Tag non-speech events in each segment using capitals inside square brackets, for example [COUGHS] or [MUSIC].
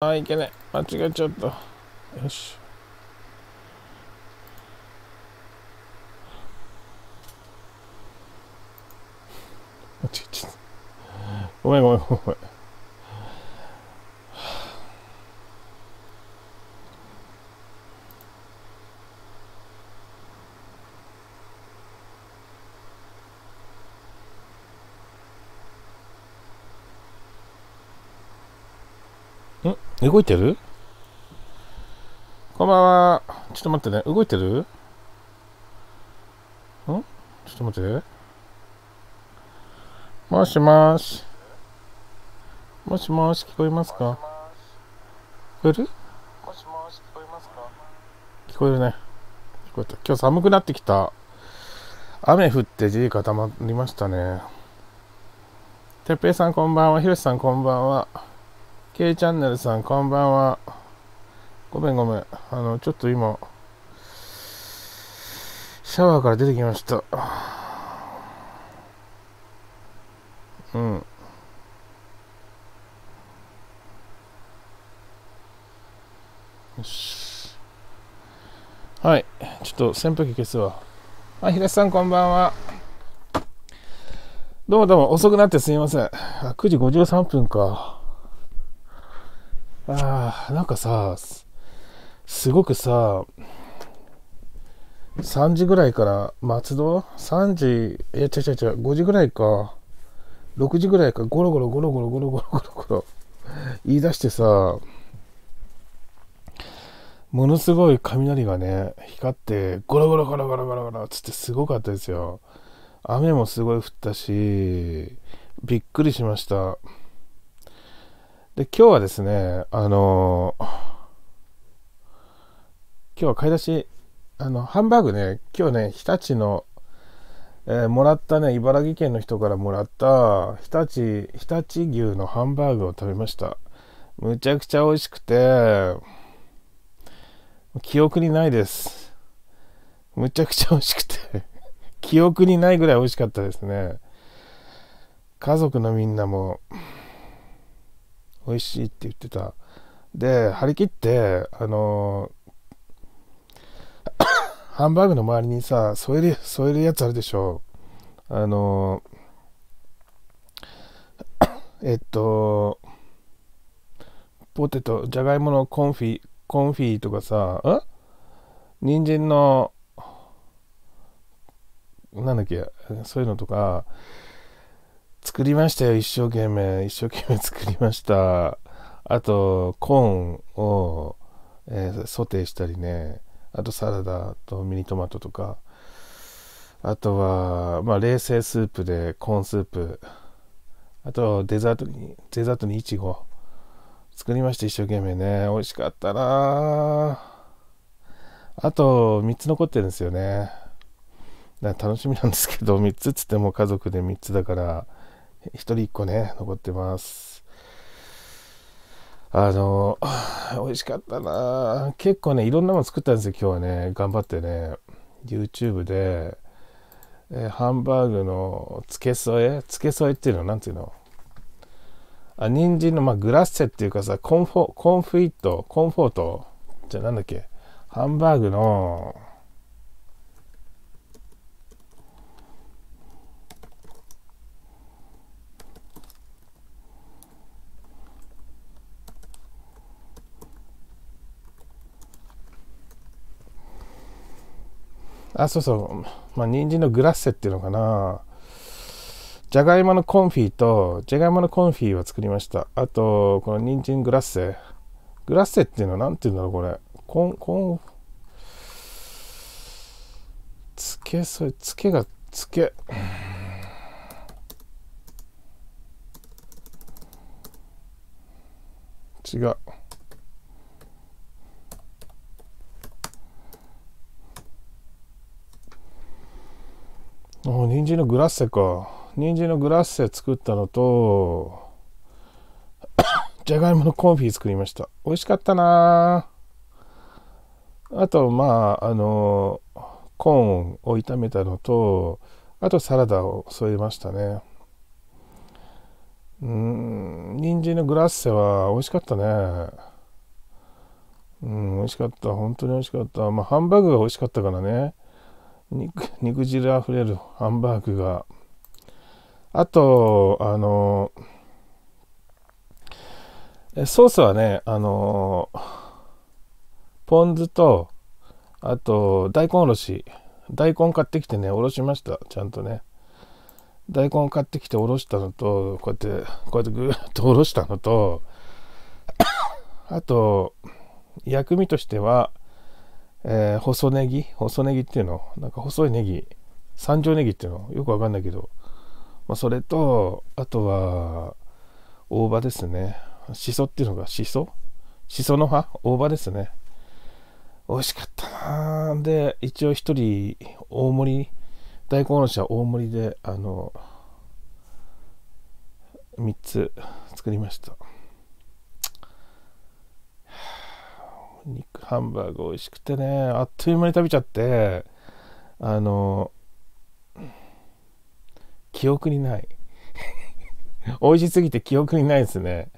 あいけない間違えちゃったよし間違えちゃったごめんごめんごめん動いてるこんばんは。ちょっと待ってね。動いてるんちょっと待って。もしもし。もしもし、聞こえますか聞こえるもしもし、聞こえますか聞こえるね。聞こえた。今日寒くなってきた。雨降って地固まりましたね。てっぺいさんこんばんは。ひろしさんこんばんは。K チャンネルさん、こんばんは。ごめんごめん。あの、ちょっと今、シャワーから出てきました。うん。よし。はい。ちょっと扇風機消すわ。あ、平さん、こんばんは。どうもどうも、遅くなってすみません。あ9時53分か。あなんかさすごくさ3時ぐらいから松戸3時いや違う違う違う5時ぐらいか6時ぐらいかゴロゴロゴロゴロゴロゴロゴロゴロ言い出してさものすごい雷がね光ってゴロゴロゴロゴロゴロゴロっつってすごかったですよ雨もすごい降ったしびっくりしましたで今日はですねあのー、今日は買い出しあのハンバーグね今日ね日立の、えー、もらったね茨城県の人からもらった日立日立牛のハンバーグを食べましたむちゃくちゃ美味しくて記憶にないですむちゃくちゃ美味しくて [LAUGHS] 記憶にないぐらい美味しかったですね家族のみんなも美味しいって言ってたで張り切ってあの [COUGHS] ハンバーグの周りにさ添える添えるやつあるでしょあの [COUGHS] えっとポテトじゃがいものコンフィコンフィとかさん人参のなんだっけそういうのとか作りましたよ、一生懸命。一生懸命作りました。あと、コーンを、えー、ソテーしたりね。あと、サラダとミニトマトとか。あとは、まあ、冷製スープでコーンスープ。あと、デザートに、デザートにいちご。作りました、一生懸命ね。美味しかったなあと、3つ残ってるんですよね。楽しみなんですけど、3つっつっても家族で3つだから、一人一個ね、残ってます。あの、[SIGHS] 美味しかったな結構ね、いろんなもの作ったんですよ、今日はね。頑張ってね。YouTube で、えハンバーグの付け添え付け添えっていうのは何ていうのあ人参のまあグラッセっていうかさコンフォコンフィットコンフォートじゃあなんだっけハンバーグのあそうそうまあ人参のグラッセっていうのかなじゃがいものコンフィとじゃがいものコンフィは作りましたあとこの人参グラッセグラッセっていうのは何て言うんだろうこれコンコンつけそれつけがつけ違うお人参のグラッセか人参のグラッセ作ったのと [COUGHS] じゃがいものコンフィ作りました美味しかったなあとまああのコーンを炒めたのとあとサラダを添えましたねうん人参のグラッセは美味しかったねうん美味しかった本当に美味しかったまあハンバーグが美味しかったからね肉肉汁あふれるハンバーグがあとあのソースはねあのポン酢とあと大根おろし大根買ってきてねおろしましたちゃんとね大根買ってきておろしたのとこうやってこうやってぐーっとおろしたのとあと薬味としてはえー、細ネギ細ネギっていうのなんか細いネギ三条ネギっていうのよくわかんないけど、まあ、それとあとは大葉ですねしそっていうのがしそしその葉大葉ですね美味しかったなで一応一人大盛り大根おろしは大盛りであの3つ作りました肉ハンバーグ美味しくてねあっという間に食べちゃってあの記憶にない [LAUGHS] 美味しすぎて記憶にないですね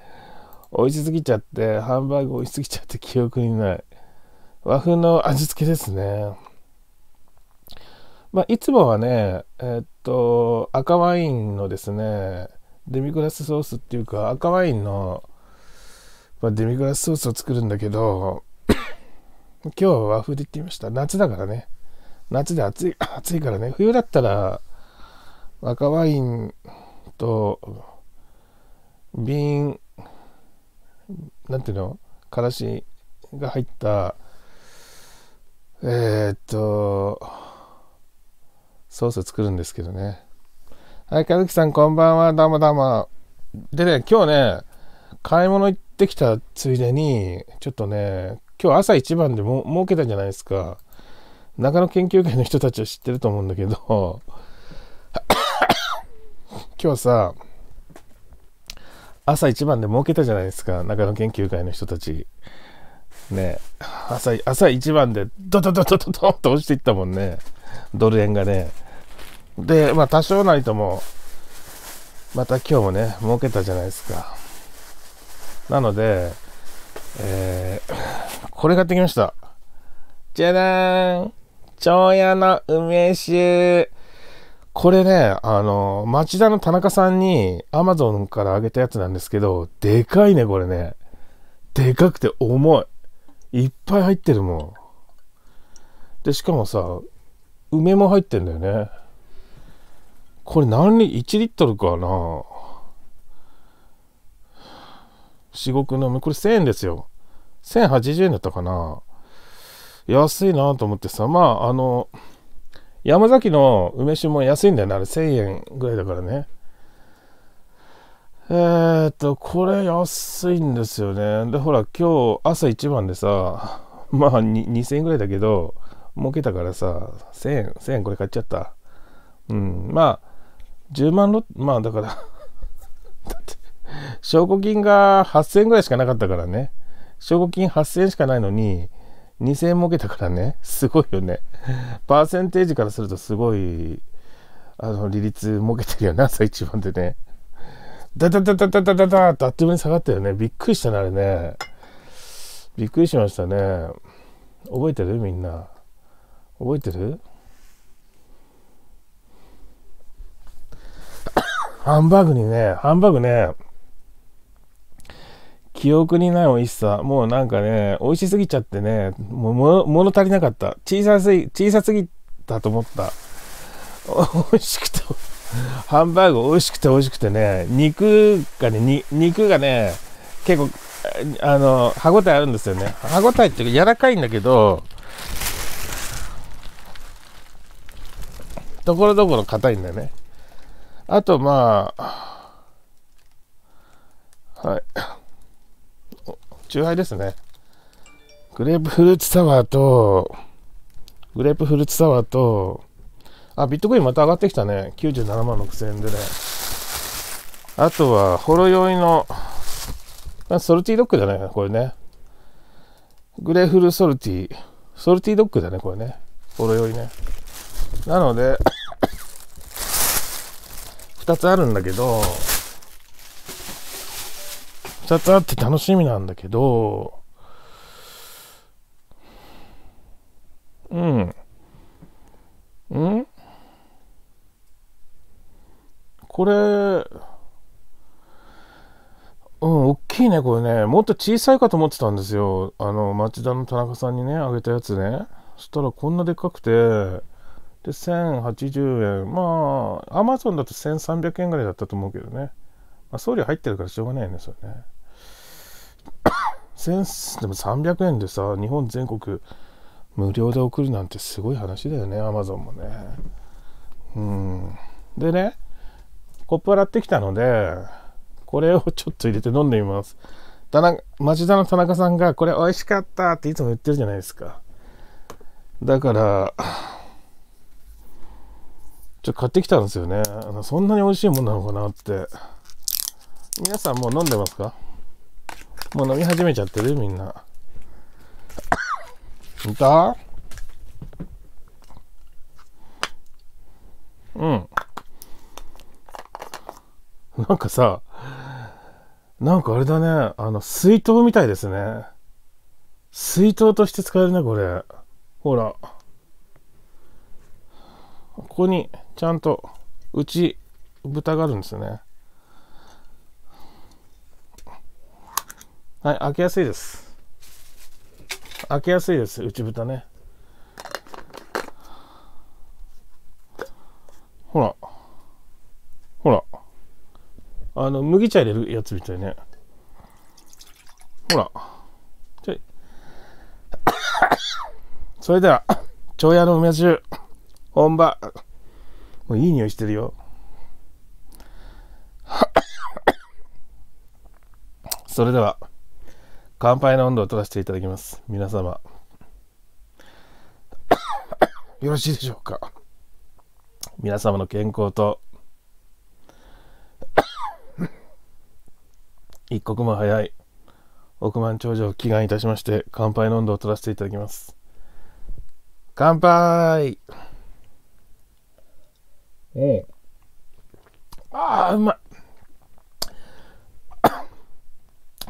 美味しすぎちゃってハンバーグ美味しすぎちゃって記憶にない和風の味付けですねまあいつもはねえー、っと赤ワインのですねデミグラスソースっていうか赤ワインの、まあ、デミグラスソースを作るんだけど今日は和風で行ってみました。夏だからね。夏で暑い、[COUGHS] 暑いからね。冬だったら、赤ワインと、瓶、なんていうのからしが入った、えー、っと、ソース作るんですけどね。はい、かずきさん、こんばんは。どうもどうも。でね、今日ね、買い物行ってきたついでに、ちょっとね、今日朝一番でも儲けたじゃないですか。中野研究会の人たちは知ってると思うんだけど [COUGHS] 今日さ、朝一番で儲けたじゃないですか。中野研究会の人たち。ね朝、朝一番でドドドドドドンと落ちていったもんね。ドル円がね。で、まあ多少なりとも、また今日もね、儲けたじゃないですか。なので、えーこれ買ってきました。じゃだーん長屋の梅酒これね、あの、町田の田中さんに Amazon からあげたやつなんですけど、でかいね、これね。でかくて重い。いっぱい入ってるもん。で、しかもさ、梅も入ってんだよね。これ何リ ?1 リットルかな ?4、5、の飲これ1000円ですよ。1080円だったかな安いなと思ってさまああの山崎の梅酒も安いんだよねあれ1000円ぐらいだからねえー、っとこれ安いんですよねでほら今日朝一番でさまあ2000円ぐらいだけど儲けたからさ1000円1000円これ買っちゃったうんまあ10万ロまあだから [LAUGHS] 証拠金が8000円ぐらいしかなかったからね証拠金8000円しかないのに2000円儲けたからね [LAUGHS] すごいよねパーセンテージからするとすごいあの利率儲けてるよね朝一番でねダダダダダダダダってあっという間に下がったよねびっくりしたな、あれねびっくりしましたね覚えてるみんな覚えてるハンバーグにねハンバーグね記憶にない美味しさ。もうなんかね、美味しすぎちゃってね、もう物足りなかった。小さすぎ、小さすぎたと思った。[LAUGHS] 美味しくて、ハンバーグ美味しくて美味しくてね、肉がね、肉がね、結構、あの、歯応えあるんですよね。歯応えっていうか柔らかいんだけど、ところどころ硬いんだよね。あと、まあ、はい。ハイですね。グレープフルーツサワーと、グレープフルーツサワーと、あ、ビットコインまた上がってきたね。97万6000円でね。あとは、ほろ酔いの、ソルティドッグじゃないかな、これね。グレーフルソルティ、ソルティドッグだね、これね。ほろ酔いね。なので、2 [COUGHS] つあるんだけど、2つあって楽しみなんだけど、うん。んこれ、うん、大きいね、これね。もっと小さいかと思ってたんですよ。あの、町田の田中さんにね、あげたやつね。そしたらこんなでっかくて、で、1080円。まあ、アマゾンだと1300円ぐらいだったと思うけどね。まあ、送料入ってるからしょうがないよね、それね。でも300円でさ日本全国無料で送るなんてすごい話だよねアマゾンもねうんでねコップ洗ってきたのでこれをちょっと入れて飲んでみます田中町田の田中さんがこれ美味しかったっていつも言ってるじゃないですかだからちょっと買ってきたんですよねそんなに美味しいもんなのかなって皆さんもう飲んでますかもう飲み始めちゃってるみんな。い [COUGHS] たうん。なんかさ、なんかあれだね。あの、水筒みたいですね。水筒として使えるね、これ。ほら。ここに、ちゃんと、うち、豚があるんですね。はい、開けやすいです。開けやすいです、内蓋ね。ほら。ほら。あの、麦茶入れるやつみたいね。ほら。ちょい。[COUGHS] それでは、蝶 [COUGHS] 屋の梅酒、本場。もういい匂いしてるよ。[COUGHS] それでは。乾杯の温度を取らせていただきます。皆様。[COUGHS] よろしいでしょうか。皆様の健康と、[COUGHS] 一刻も早い億万長者を祈願いたしまして、乾杯の温度を取らせていただきます。乾杯おうああ、うまい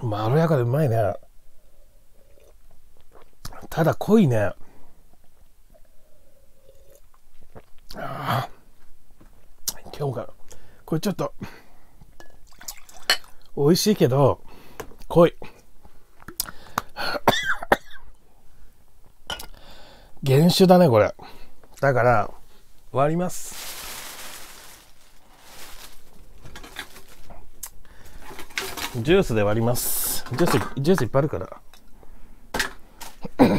まろやかでうまいねただ濃いねあ今日がこれちょっと美味しいけど濃い [COUGHS] 原酒だねこれだから割りますジュースで割りますジュースジュースいっぱいあるから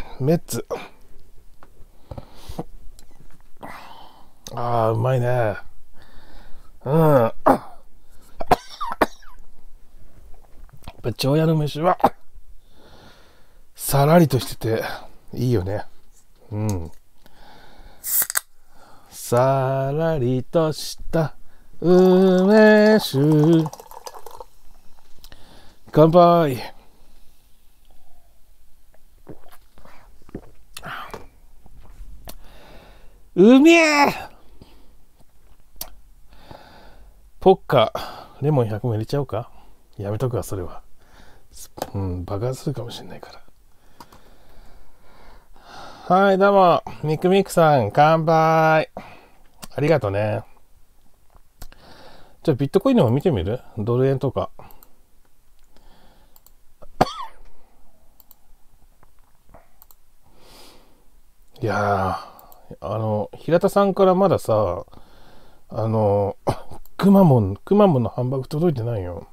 [COUGHS] メッツああ、うまいねうん [COUGHS] やっぱ、長屋の飯はさらりとしてていいよねうんさらりとした梅酒乾杯うめえポッカレモン100も入れちゃおうかやめとくわそれはうん爆発するかもしれないからはいどうもミクミクさん乾杯ありがとねじゃあビットコインでも見てみるドル円とかいやあの、平田さんからまださ、あの、[COUGHS] くまモン、くまモンのハンバーグ届いてないよ。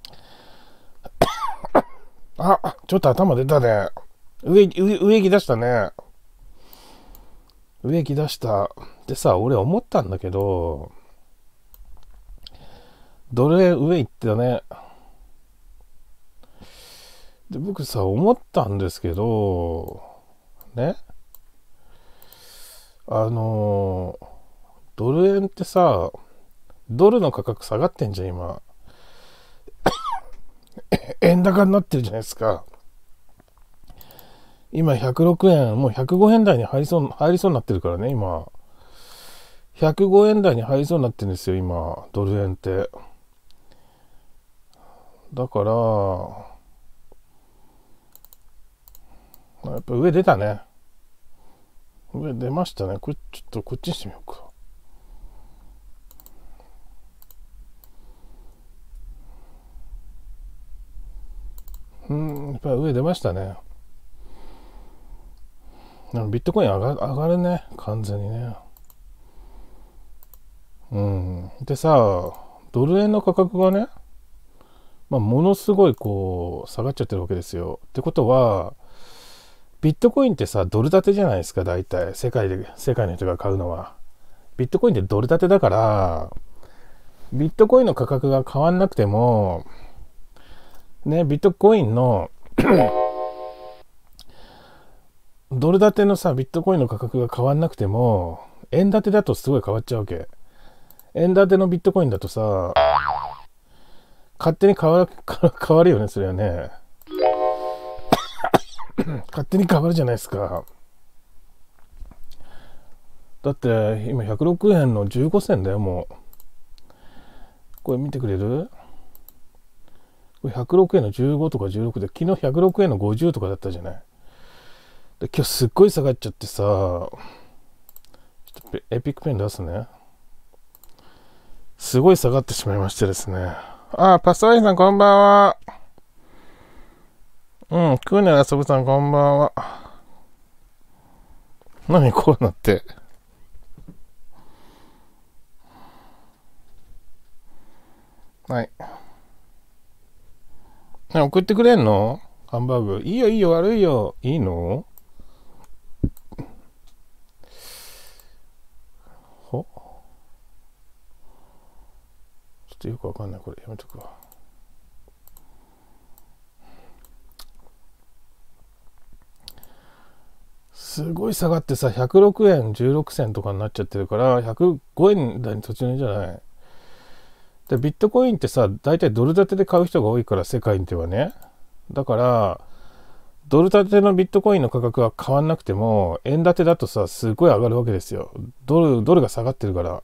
[COUGHS] あ、ちょっと頭出たね。上、上行き出したね。行き出した。でさ、俺思ったんだけど、どれ上行ったね。で、僕さ、思ったんですけど、ねあのー、ドル円ってさドルの価格下がってんじゃん今 [COUGHS] 円高になってるじゃないですか今106円もう105円台に入りそう入りそうになってるからね今105円台に入りそうになってるんですよ今ドル円ってだからやっぱ上出たね。上出ましたね。これ、ちょっとこっちにしてみようか。うん、やっぱ上出ましたね。ビットコイン上が上がるね。完全にね。うん。でさ、ドル円の価格がね、まあ、ものすごいこう下がっちゃってるわけですよ。ってことはビットコインってさ、ドル建てじゃないですか、大体。世界で、世界の人が買うのは。ビットコインってドル建てだから、ビットコインの価格が変わんなくても、ね、ビットコインの [COUGHS] ドル建てのさ、ビットコインの価格が変わんなくても、円建てだとすごい変わっちゃうわけ。円建てのビットコインだとさ、勝手に変わる、変わるよね、それはね。勝手に変わるじゃないですかだって今106円の15銭だよもうこれ見てくれるこれ106円の15とか16で昨日106円の50とかだったじゃないで今日すっごい下がっちゃってさちょっとエピックペン出すねすごい下がってしまいましてですねああパスワインさんこんばんはうん、クーネ遊ぶさん、こんばんは。何に、こうなって。はい。ね、送ってくれんのハンバーグ。いいよ、いいよ、悪いよ。いいのほちょっとよくわかんない。これ、やめとくわ。すごい下がってさ、106円16銭とかになっちゃってるから、105円台に途中にじゃないで、ビットコインってさ、大体ドル建てで買う人が多いから、世界にてはね。だから、ドル建てのビットコインの価格は変わんなくても、円建てだとさ、すごい上がるわけですよ。ドル、ドルが下がってるから。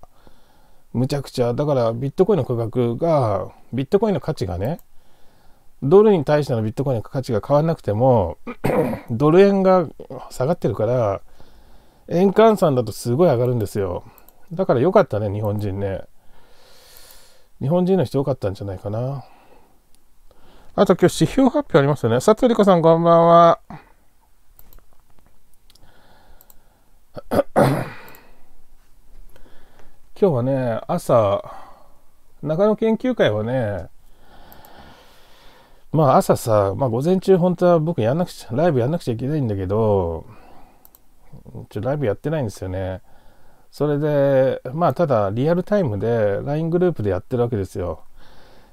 むちゃくちゃ。だから、ビットコインの価格が、ビットコインの価値がね、ドルに対してのビットコインの価値が変わらなくても [CLEARS THROAT] ドル円が下がってるから円換算だとすごい上がるんですよだから良かったね日本人ね日本人の人良かったんじゃないかなあと今日指標発表ありますよねさ藤りこさんこんばんは [CLEARS THROAT] 今日はね朝中野研究会はねまあ朝さ、まあ午前中本当は僕やんなくちゃ、[LAUGHS] ライブやんなくちゃいけないんだけど、ちょライブやってないんですよね。それで、まあただリアルタイムで LINE グループでやってるわけですよ。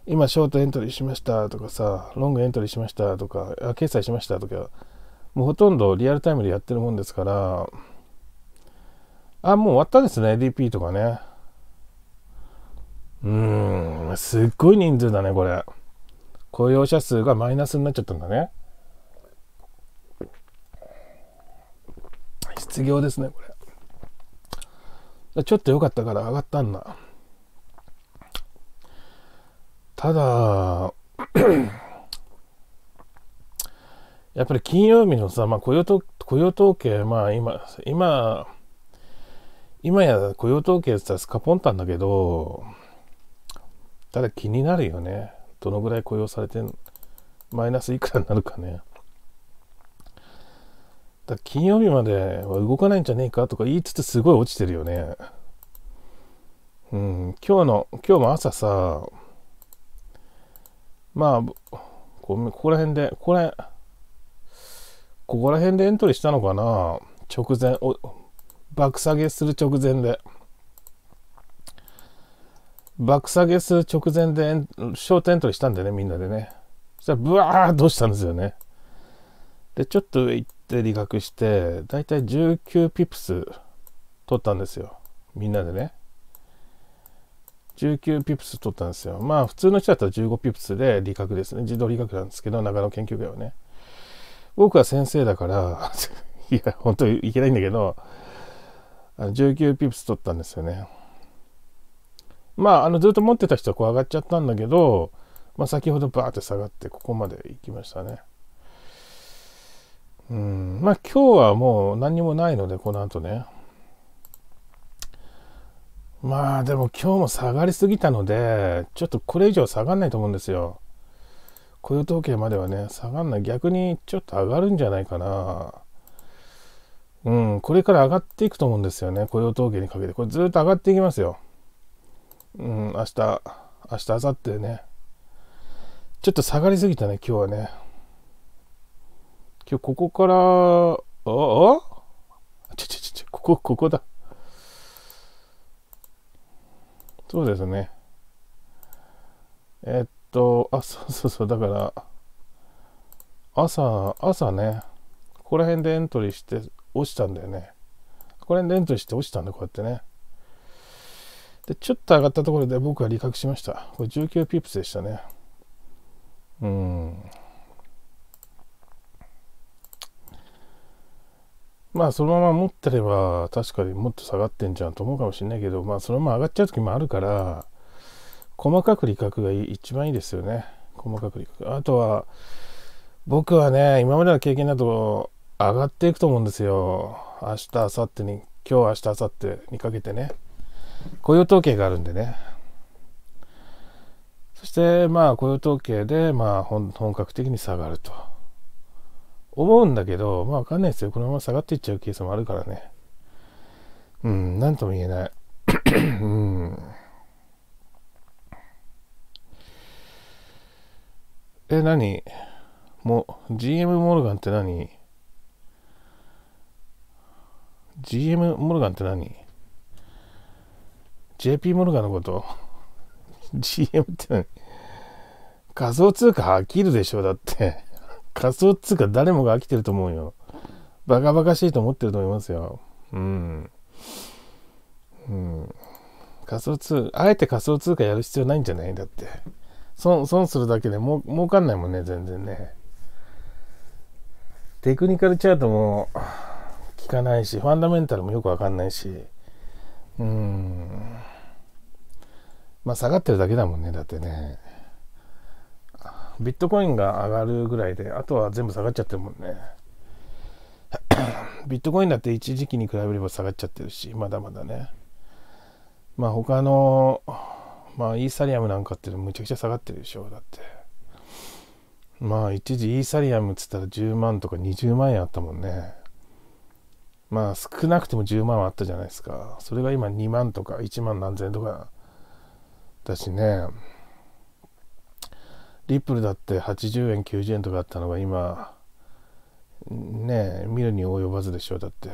今ショートエントリーしましたとかさ、ロングエントリーしましたとか、決済しましたとか、もうほとんどリアルタイムでやってるもんですから、あ、もう終わったんですね、DP とかね。うーん、すっごい人数だね、これ。雇用者数がマイナスになっちゃったんだね。失業ですね、これ。ちょっと良かったから上がったんだ。ただ、やっぱり金曜日のさ、まあ、雇用と雇用統計、まあ今、今、今や雇用統計って言ったらスカポンタンだけど、ただ気になるよね。どのぐらい雇用されてマイナスいくらになるかね。だ金曜日までは動かないんじゃねえかとか言いつつすごい落ちてるよね。うん、今日の、今日も朝さ、まあ、ここら辺で、ここ辺、ここら辺でエントリーしたのかな直前お、爆下げする直前で。爆下げする直前でショートエントリーしたんだよね、みんなでね。そしたら、ブワーッとしたんですよね。で、ちょっと上行って理学して、だいたい19ピプス取ったんですよ。みんなでね。19ピプス取ったんですよ。まあ、普通の人だったら15ピプスで理学ですね。自動理学なんですけど、長野研究会はね。僕は先生だから [LAUGHS] いや、本当にいけないんだけど、19ピプス取ったんですよね。まあ、あのずっと持ってた人はこう上がっちゃったんだけど、まあ、先ほどバーって下がってここまで行きましたね。うん、まあ今日はもう何にもないので、この後ね。まあでも今日も下がりすぎたので、ちょっとこれ以上下がんないと思うんですよ。雇用統計まではね、下がんない。逆にちょっと上がるんじゃないかな。うん、これから上がっていくと思うんですよね。雇用統計にかけて。これずっと上がっていきますよ。うん、明日、明日、明後日ね、ちょっと下がりすぎたね、今日はね。今日ここから、ああちょちょちょちょ、ここ、ここだ。そうですね。えっと、あ、そうそうそう、だから、朝、朝ね、ここら辺でエントリーして落ちたんだよね。ここら辺でエントリーして落ちたんだ、こうやってね。で、ちょっと上がったところで僕は利確しました。これ19ピップスでしたね。うん。まあそのまま持ってれば確かにもっと下がってんじゃんと思うかもしれないけどまあそのまま上がっちゃう時もあるから細かく利確が一番いいですよね細かく理覚。あとは僕はね今までの経験だと上がっていくと思うんですよ明日明後日に今日明日明後日にかけてね雇用統計があるんでねそしてまあ雇用統計でまあ本格的に下がると思うんだけどまあ分かんないですよこのまま下がっていっちゃうケースもあるからねうん何とも言えないうんえ何もう GM モルガンって何 ?GM モルガンって何 JP モルガンのこと GM って何仮想通貨飽きるでしょだって仮想通貨誰もが飽きてると思うよバカバカしいと思ってると思いますようん、うん、仮想通あえて仮想通貨やる必要ないんじゃないだって損損するだけでも儲かんないもんね全然ねテクニカルチャートも聞かないしファンダメンタルもよくわかんないしうんまあ下がってるだけだもんねだってねビットコインが上がるぐらいであとは全部下がっちゃってるもんね [CLEARS THROAT] ビットコインだって一時期に比べれば下がっちゃってるしまだまだねまあ他のまあイーサリアムなんかってむちゃくちゃ下がってるでしょだってまあ一時イーサリアムっつったら10万とか20万円あったもんねまあ少なくても10万はあったじゃないですかそれが今2万とか1万何千とかだしねリップルだって80円90円とかあったのが今ねえ見るに及ばずでしょだって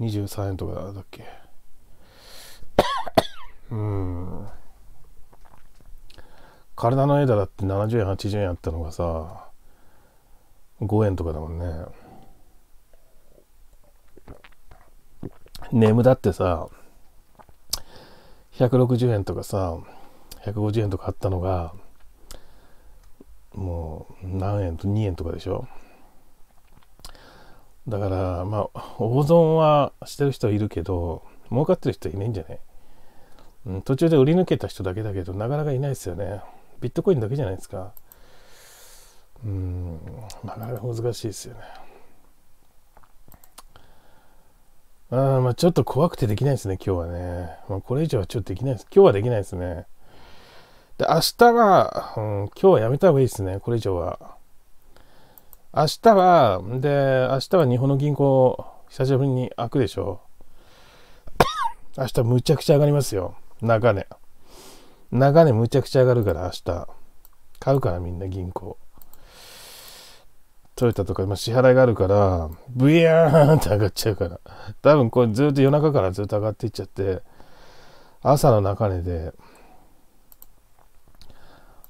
23円とかだっけ [COUGHS] うん体の枝だって70円80円あったのがさ5円とかだもんねネームだってさ160円とかさ150円とかあったのがもう何円と2円とかでしょだからまあ大損はしてる人はいるけど儲かってる人はいないんじゃない、うん、途中で売り抜けた人だけだけどなかなかいないですよねビットコインだけじゃないですかうんなかなか難しいですよねあまあちょっと怖くてできないですね、今日はね。まあ、これ以上はちょっとできないです。今日はできないですね。で、明日は、うん、今日はやめた方がいいですね、これ以上は。明日は、で、明日は日本の銀行、久しぶりに開くでしょう。明日むちゃくちゃ上がりますよ。長年長年むちゃくちゃ上がるから、明日。買うからみんな銀行。トヨタとか今支払いがあるから、ブイヤーンって上がっちゃうから。多分これずっと夜中からずっと上がっていっちゃって、朝の中値で、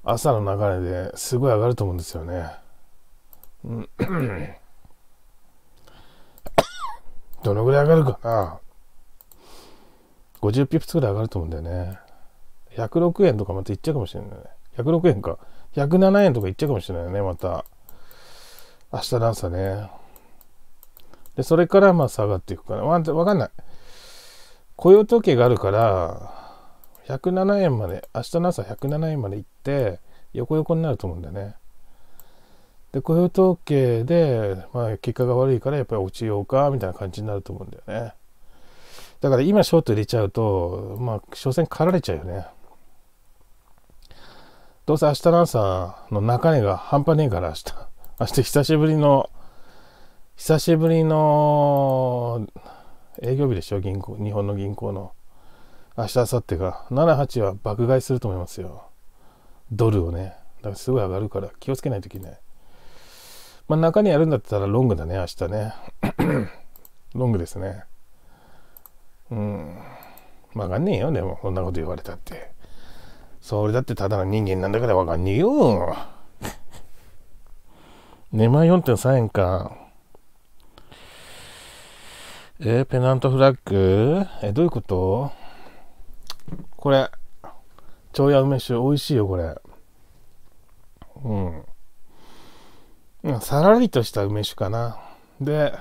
朝の中値ですごい上がると思うんですよね。どのぐらい上がるかな ?50 ピプスぐらい上がると思うんだよね。106円とかまたいっちゃうかもしれないね。106円か。107円とかいっちゃうかもしれないね、また。明日の朝ね。で、それからまあ下がっていくかな。わかんない。雇用統計があるから、107円まで、明日の朝107円まで行って、横横になると思うんだよね。で、雇用統計で、まあ、結果が悪いから、やっぱり落ちようか、みたいな感じになると思うんだよね。だから今、ショート入れちゃうと、まあ、所詮狩られちゃうよね。どうせ明日の朝の中身が半端ねえから、明日。明日久しぶりの、久しぶりの営業日でしょ、銀行、日本の銀行の。明日、明後日が。7、8は爆買いすると思いますよ。ドルをね。だからすごい上がるから気をつけないといけない。まあ、中にやるんだったらロングだね、明日ね。[CLEARS THROAT] ロングですね。うん。わかんねえよ、でも、こんなこと言われたって。それだってただの人間なんだからわかんねえよ。2万4.3円か。えー、ペナントフラッグえー、どういうことこれ、蝶や梅酒、美味しいよ、これ。うん。さらりとした梅酒かな。で、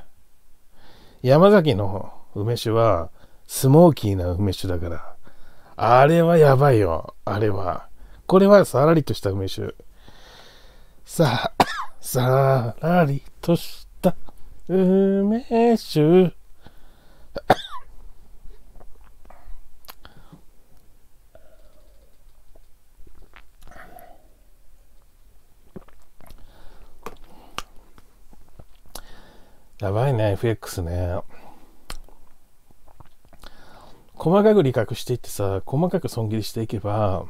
山崎の梅酒は、スモーキーな梅酒だから。あれはやばいよ、あれは。これはさらりとした梅酒。さあ、さらりとした梅酒やばいね FX ね細かく理覚していってさ細かく損切りしていけば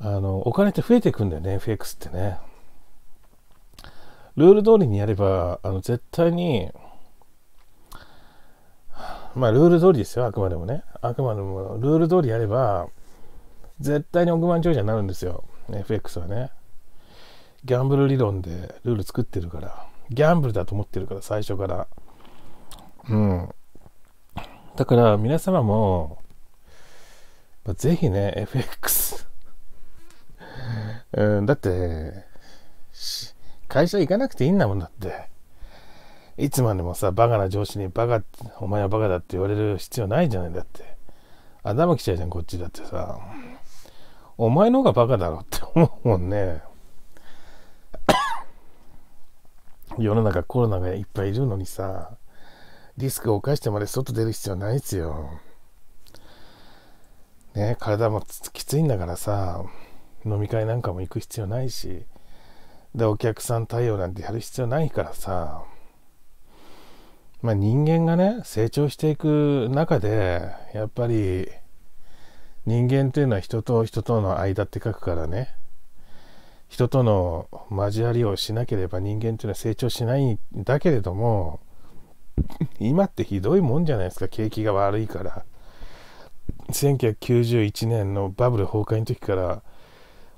あのお金って増えていくんだよね FX ってねルール通りにやれば、あの、絶対に、まあ、ルール通りですよ、あくまでもね。あくまでも、ルール通りやれば、絶対に億万長者になるんですよ。FX はね。ギャンブル理論でルール作ってるから。ギャンブルだと思ってるから、最初から。うん。だから、皆様も、まあ、ぜひね、FX うん、だって、会社行かなくていいんだもんだって。いつまでもさ、バカな上司にバカ、お前はバカだって言われる必要ないじゃないだって。頭きちゃうじゃん、こっちだってさ。お前の方がバカだろって [LAUGHS] 思うもんね。[COUGHS] 世の中コロナがいっぱいいるのにさ、リスクを冒してまで外出る必要ないっすよ。ね、体もきついんだからさ、飲み会なんかも行く必要ないし、でお客さん対応なんてやる必要ないからさまあ人間がね成長していく中でやっぱり人間っていうのは人と人との間って書くからね人との交わりをしなければ人間っていうのは成長しないんだけれども [LAUGHS] 今ってひどいもんじゃないですか景気が悪いから1991年のバブル崩壊の時から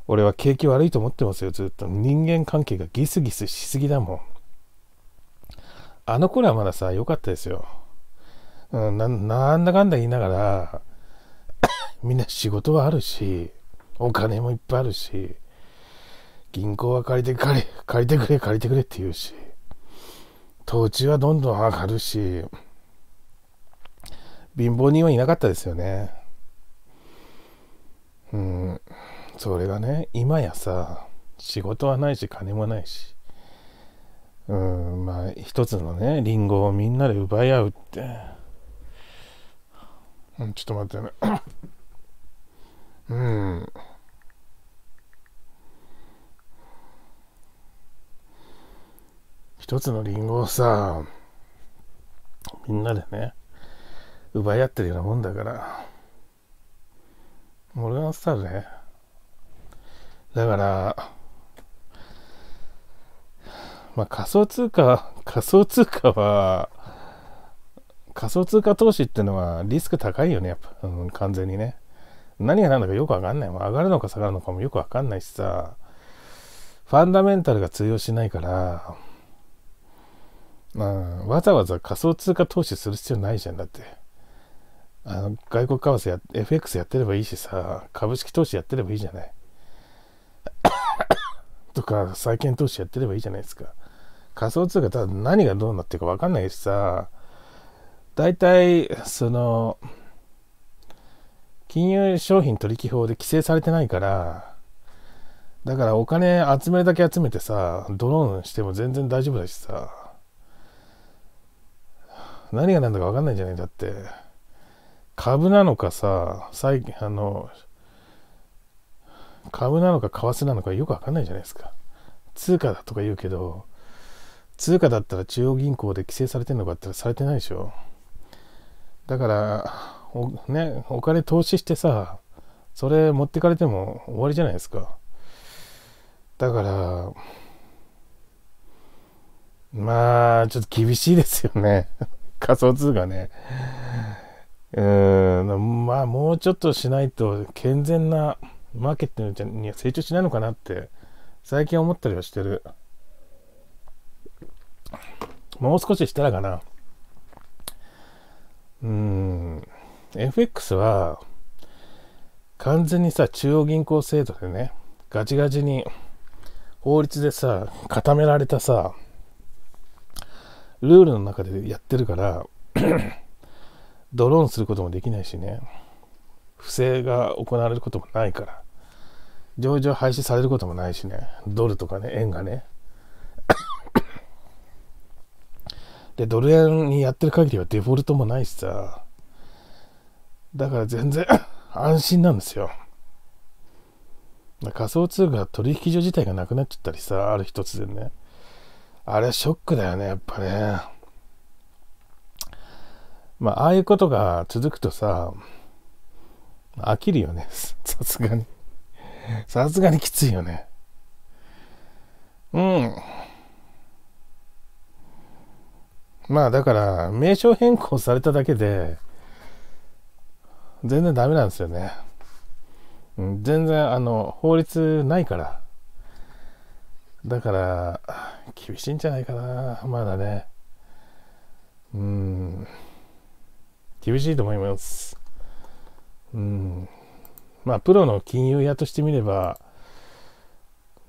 俺は景気悪いと思ってますよ、ずっと。人間関係がギスギスしすぎだもん。あの頃はまださ、良かったですよ。うん、ななんだかんだ言いながら、[COUGHS] みんな仕事はあるし、お金もいっぱいあるし、銀行は借りてくれ、借りてくれ、借りてくれって言うし、土地はどんどん上がるし、貧乏人はいなかったですよね。うん。それがね今やさ仕事はないし金もないしうんまあ一つのねりんごをみんなで奪い合うって、うん、ちょっと待ってねうん一つのりんごをさみんなでね奪い合ってるようなもんだからモルガンスターねだから、まあ、仮想通貨、[LAUGHS] 仮想通貨は、仮想通貨投資っていうのはリスク高いよね、やっぱ、うん、完全にね。何が何だかよくわかんない。上がるのか下がるのかもよくわかんないしさ、ファンダメンタルが通用しないから、まあ、わざわざ仮想通貨投資する必要ないじゃんだってあの外国為替や FX やってればいいしさ株式投資やってればいいじゃないとか債券投資やってればいいじゃないですか。仮想通貨、ただ何がどうなってるか分かんないしさ、大体、その、金融商品取引法で規制されてないから、だからお金集めるだけ集めてさ、ドローンしても全然大丈夫だしさ、何が何だか分かんないじゃないだって。株なのかさ、債あの、株なのか為替なのかよくわかんないじゃないですか。通貨だとか言うけど、通貨だったら中央銀行で規制されてるのかってされてないでしょ。だから、おね、お金投資してさ、それ持ってかれても終わりじゃないですか。だから、まあ、ちょっと厳しいですよね。[LAUGHS] 仮想通貨ね。うん、まあ、もうちょっとしないと健全なマーケットには成長しないのかなって最近思ったりはしてるもう少ししたらかなうん FX は完全にさ中央銀行制度でねガチガチに法律でさ固められたさルールの中でやってるからドローンすることもできないしね不正が行われることもないから上場廃止されることもないしねドルとかね円がね [COUGHS] でドル円にやってる限りはデフォルトもないしさだから全然 [COUGHS] 安心なんですよ仮想通貨取引所自体がなくなっちゃったりさある日突然ねあれはショックだよねやっぱねまあああいうことが続くとさ飽きるよね [LAUGHS] さすがに [LAUGHS] さすがにきついよね。うん。まあだから、名称変更されただけで、全然ダメなんですよね。うん、全然、あの、法律ないから。だから、厳しいんじゃないかな、まだね。うん。厳しいと思います。うん。まあ、プロの金融屋としてみれば、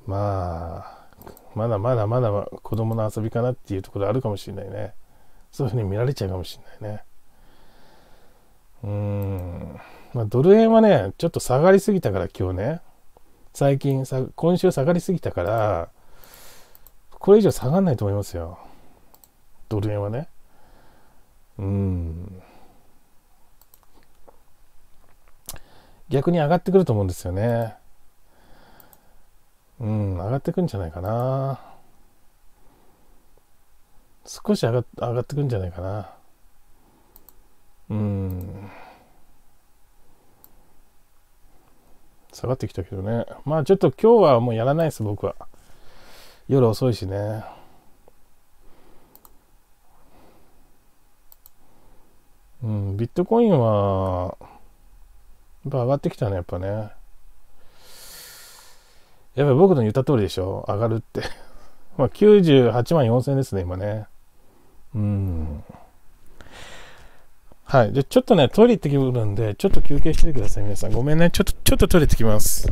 まあ、まだまだまだ子供の遊びかなっていうところあるかもしれないね。そういうふうに見られちゃうかもしれないね。うん。まあ、ドル円はね、ちょっと下がりすぎたから今日ね。最近さ、今週下がりすぎたから、これ以上下がんないと思いますよ。ドル円はね。うん。逆に上がってくると思うんですよね。うん、上がってくんじゃないかな。少し上が上がってくんじゃないかな。うん。下がってきたけどね。まあちょっと今日はもうやらないです、僕は。夜遅いしね。うん、ビットコインは、っぱ上がってきたね、やっぱね。やっぱり僕の言った通りでしょ上がるって。[LAUGHS] まあ98万4000ですね、今ね。うん。はい。じゃちょっとね、トイレ行ってくるんで、ちょっと休憩しててください、皆さん。ごめんね。ちょっと、ちょっとトイレ行ってきます。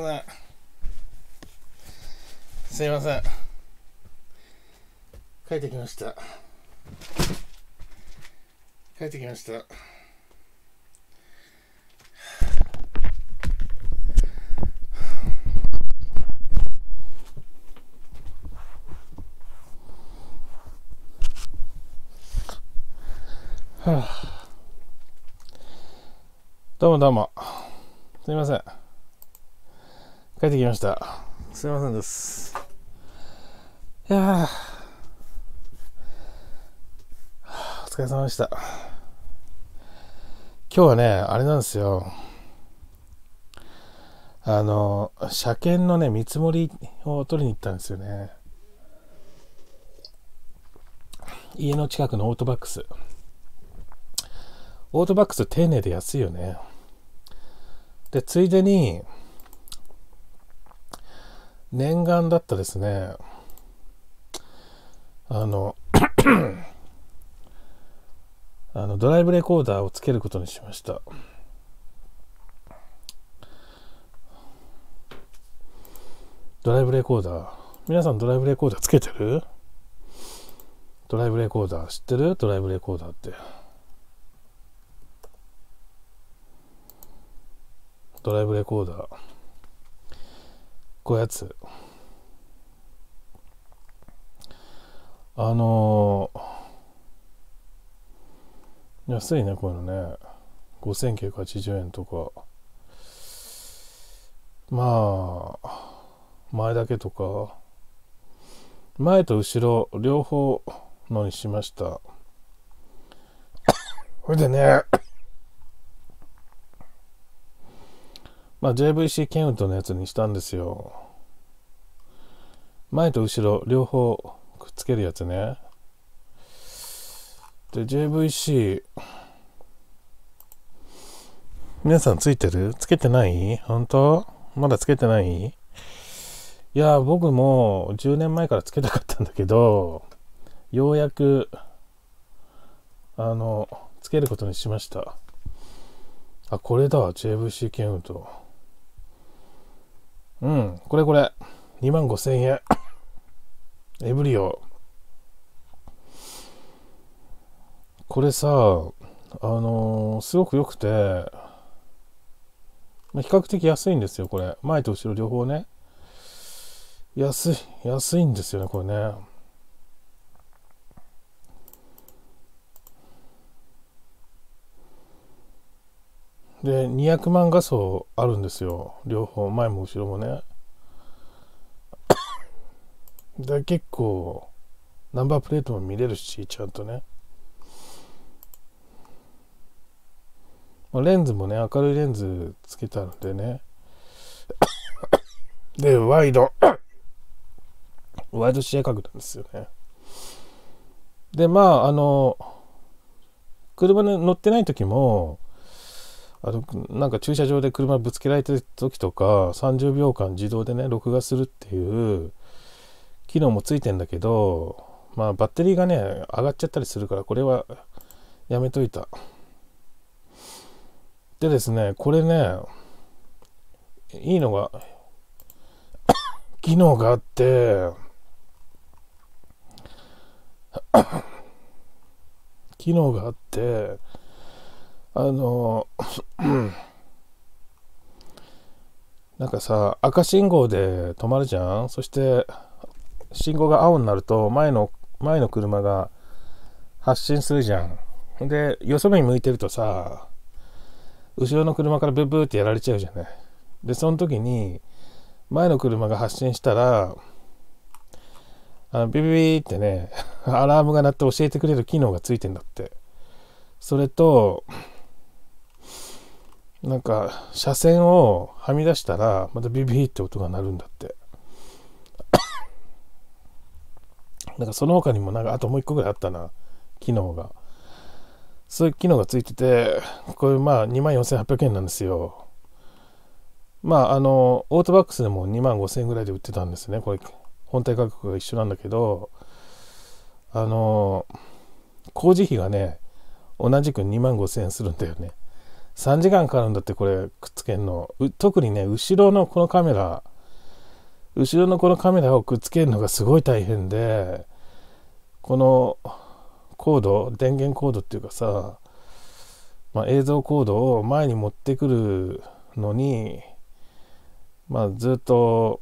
ませんすいません帰ってきました帰ってきましたはあ、[SIGHS] どうもどうも。すみません。帰ってきましたすいませんですいやお疲れ様でした今日はねあれなんですよあの車検のね見積もりを取りに行ったんですよね家の近くのオートバックスオートバックス丁寧で安いよねでついでに念願だったですねあの [COUGHS] あのドライブレコーダーをつけることにしましたドライブレコーダー皆さんドライブレコーダーつけてるドライブレコーダー知ってるドライブレコーダーってドライブレコーダーやつあのー、安いねこういうのね5980円とかまあ前だけとか前と後ろ両方のにしましたそれでねまあ、JVC ケンウッドのやつにしたんですよ前と後ろ両方くっつけるやつねで JVC 皆さんついてるつけてない本当まだつけてないいや僕も10年前からつけたかったんだけどようやくあのつけることにしましたあこれだ JVC ケンウッドうん、これこれ。2万5千円。エブリオ。これさ、あのー、すごく良くて、比較的安いんですよ、これ。前と後ろ両方ね。安い、安いんですよね、これね。で200万画素あるんですよ両方前も後ろもね [COUGHS] で結構ナンバープレートも見れるしちゃんとねレンズもね明るいレンズつけたのでね [COUGHS] でワイド [COUGHS] ワイド視野角なんですよねでまああの車に乗ってない時もあのなんか駐車場で車ぶつけられてる時とか30秒間自動でね録画するっていう機能もついてんだけどまあバッテリーがね上がっちゃったりするからこれはやめといたでですねこれねいいのが [COUGHS] 機能があって [COUGHS] 機能があってあの、なんかさ赤信号で止まるじゃんそして信号が青になると前の前の車が発進するじゃんでよそ目に向いてるとさ後ろの車からブブーってやられちゃうじゃないでその時に前の車が発進したらあのビビビってね [LAUGHS] アラームが鳴って教えてくれる機能がついてんだってそれとなんか車線をはみ出したらまたビビーって音が鳴るんだって [COUGHS] なんかその他にもなんかあともう一個ぐらいあったな機能がそういう機能がついててこれまあ2万4800円なんですよまああのオートバックスでも2万5000円ぐらいで売ってたんですねこれ本体価格が一緒なんだけどあの工事費がね同じく2万5000円するんだよね3時間かかるんだってこれくっつけるの特にね後ろのこのカメラ後ろのこのカメラをくっつけるのがすごい大変でこのコード電源コードっていうかさ、まあ、映像コードを前に持ってくるのにまあずっと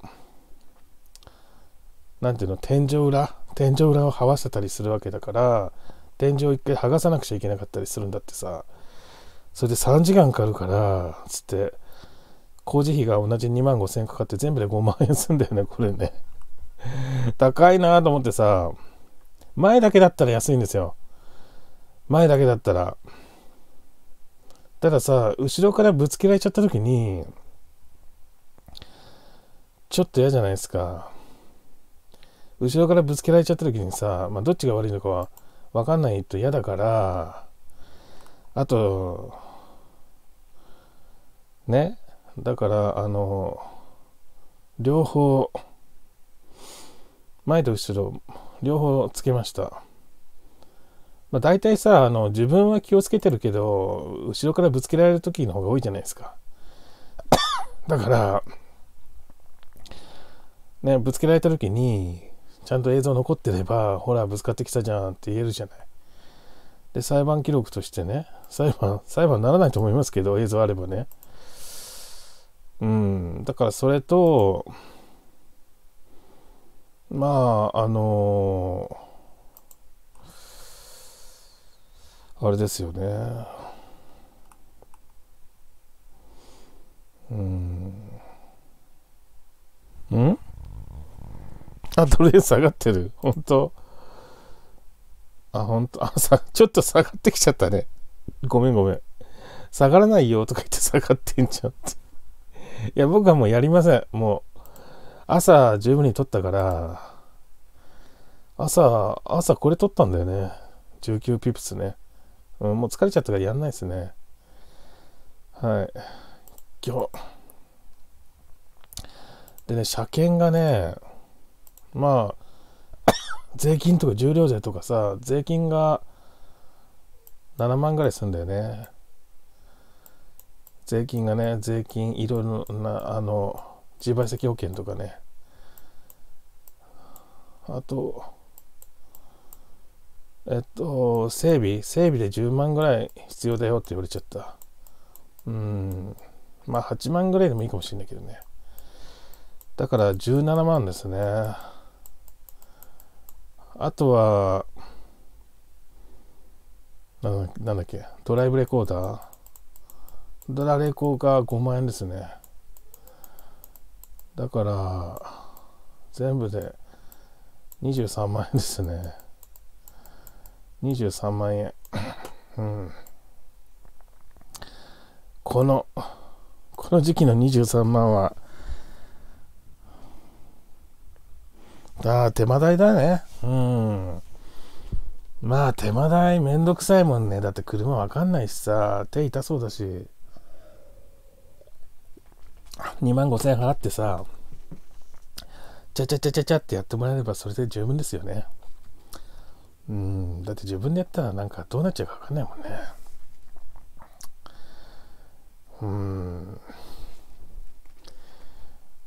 何ていうの天井裏天井裏を這わせたりするわけだから天井を一回剥がさなくちゃいけなかったりするんだってさそれで3時間かかるから、つって、工事費が同じ2万5千円かかって全部で5万円すんだよね、これね。高いなと思ってさ、前だけだったら安いんですよ。前だけだったら。たださ、後ろからぶつけられちゃった時に、ちょっと嫌じゃないですか。後ろからぶつけられちゃった時にさ、まあ、どっちが悪いのかは分かんないと嫌だから、あとねだからあの両方前と後ろ両方つけました、まあ、大体さあの自分は気をつけてるけど後ろからぶつけられる時の方が多いじゃないですか [COUGHS] だからねぶつけられた時にちゃんと映像残ってればほらぶつかってきたじゃんって言えるじゃないで裁判記録としてね裁判、裁判にならないと思いますけど、映像あればね。うん、だからそれと、まあ、あのー、あれですよね。うん。んあ、ドル円下がってる。本当あ、本当あ、さ、ちょっと下がってきちゃったね。ごめんごめん。下がらないよとか言って下がってんじゃんって。いや、僕はもうやりません。もう、朝十分に撮ったから、朝、朝これ撮ったんだよね。19ピプスね。うん、もう疲れちゃったからやんないですね。はい。今日。でね、車検がね、まあ、[COUGHS] 税金とか重量税とかさ、税金が7万ぐらいするんだよね税金がね税金いろいろなあの自賠責保険とかねあとえっと整備整備で10万ぐらい必要だよって言われちゃったうんまあ8万ぐらいでもいいかもしれないけどねだから17万ですねあとはなんだっけ、ドライブレコーダー。ドラレコが5万円ですね。だから、全部で23万円ですね。23万円。うん。この、この時期の23万は、ああ、手間代だね。うん。まあ手間代めんどくさいもんねだって車わかんないしさ手痛そうだし2万5000円払ってさちゃちゃちゃちゃちゃってやってもらえればそれで十分ですよねうんだって自分でやったらなんかどうなっちゃうかわかんないもんねうん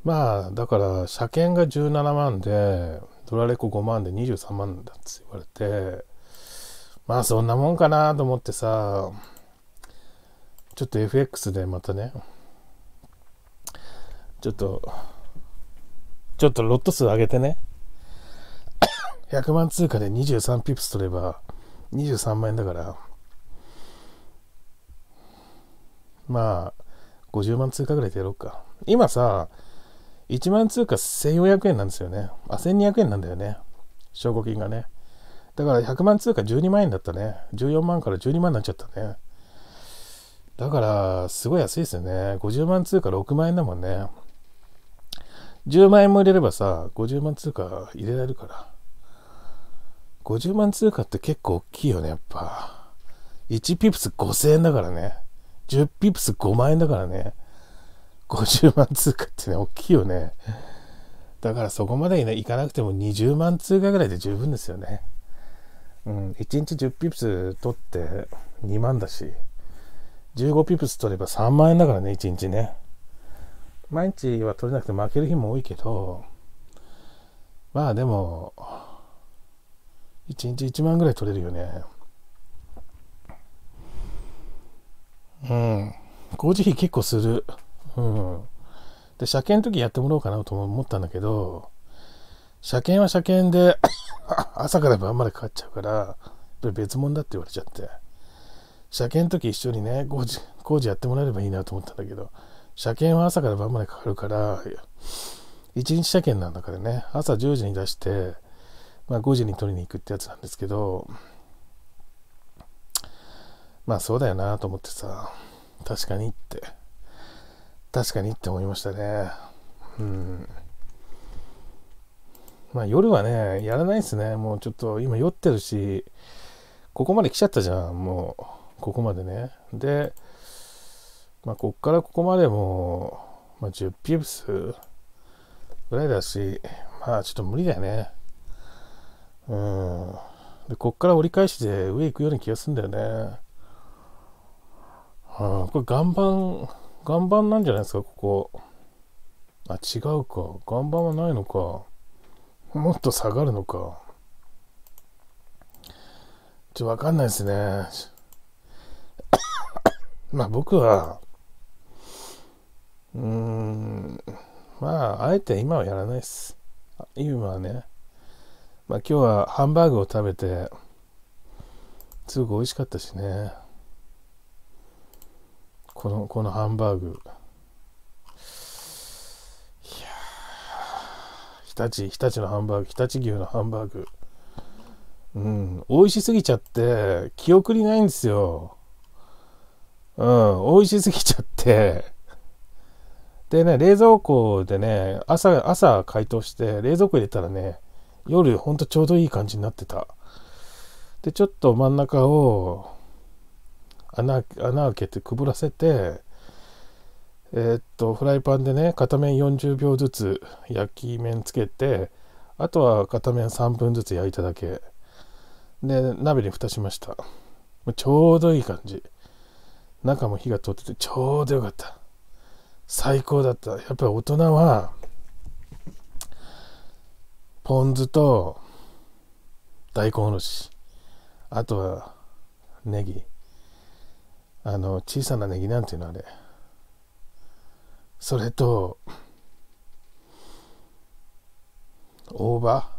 まあだから車検が17万でドラレコ5万で23万だって言われてまあそんなもんかなと思ってさ、ちょっと FX でまたね、ちょっと、ちょっとロット数上げてね、100万通貨で23ピプス取れば23万円だから、まあ、50万通貨ぐらいでやろうか。今さ、1万通貨1400円なんですよね。あ、1200円なんだよね。証拠金がね。だから100万通貨12万円だったね。14万から12万になっちゃったね。だから、すごい安いですよね。50万通貨6万円だもんね。10万円も入れればさ、50万通貨入れられるから。50万通貨って結構大きいよね、やっぱ。1ピプス5000円だからね。10ピプス5万円だからね。50万通貨ってね、大きいよね。だからそこまでいかなくても20万通貨ぐらいで十分ですよね。うん、1日10ピプス取って2万だし、15ピプス取れば3万円だからね、1日ね。毎日は取れなくて負ける日も多いけど、まあでも、1日1万ぐらい取れるよね。うん。工事費結構する。うん。で、車検の時やってもらおうかなと思ったんだけど、車検は車検で [COUGHS] 朝から晩までかかっちゃうから、別物だって言われちゃって。車検の時一緒にね工事工事やってもらえればいいなと思ったんだけど車検は朝から晩までかかるから1日車検なんだからね朝10時に出して、まあ、5時に取りに行くってやつなんですけどまあそうだよなと思ってさ確かにって確かにって思いましたねうん。まあ夜はね、やらないですね。もうちょっと今酔ってるし、ここまで来ちゃったじゃん、もう、ここまでね。で、まあこっからここまでもまあ、10ピプスぐらいだし、まあちょっと無理だよね。うん。で、こっから折り返しで上行くような気がするんだよね。うん、これ岩盤、岩盤なんじゃないですか、ここ。あ、違うか。岩盤はないのか。もっと下がるのか。ちょ、わかんないですね。[COUGHS] まあ僕は、うーん、まあ、あえて今はやらないっす。今はね、まあ今日はハンバーグを食べて、すごく美味しかったしね。この、このハンバーグ。日立、日立のハンバーグ、日立牛のハンバーグ。うん、美味しすぎちゃって、記憶にないんですよ。うん、美味しすぎちゃって。でね、冷蔵庫でね、朝、朝解凍して、冷蔵庫入れたらね、夜ほんとちょうどいい感じになってた。で、ちょっと真ん中を穴、穴開けてくぶらせて、えー、っとフライパンでね片面40秒ずつ焼き面つけてあとは片面3分ずつ焼いただけで鍋に蓋しましたちょうどいい感じ中も火が通っててちょうどよかった最高だったやっぱり大人はポン酢と大根おろしあとはネギあの小さなネギなんていうのあれそれと大場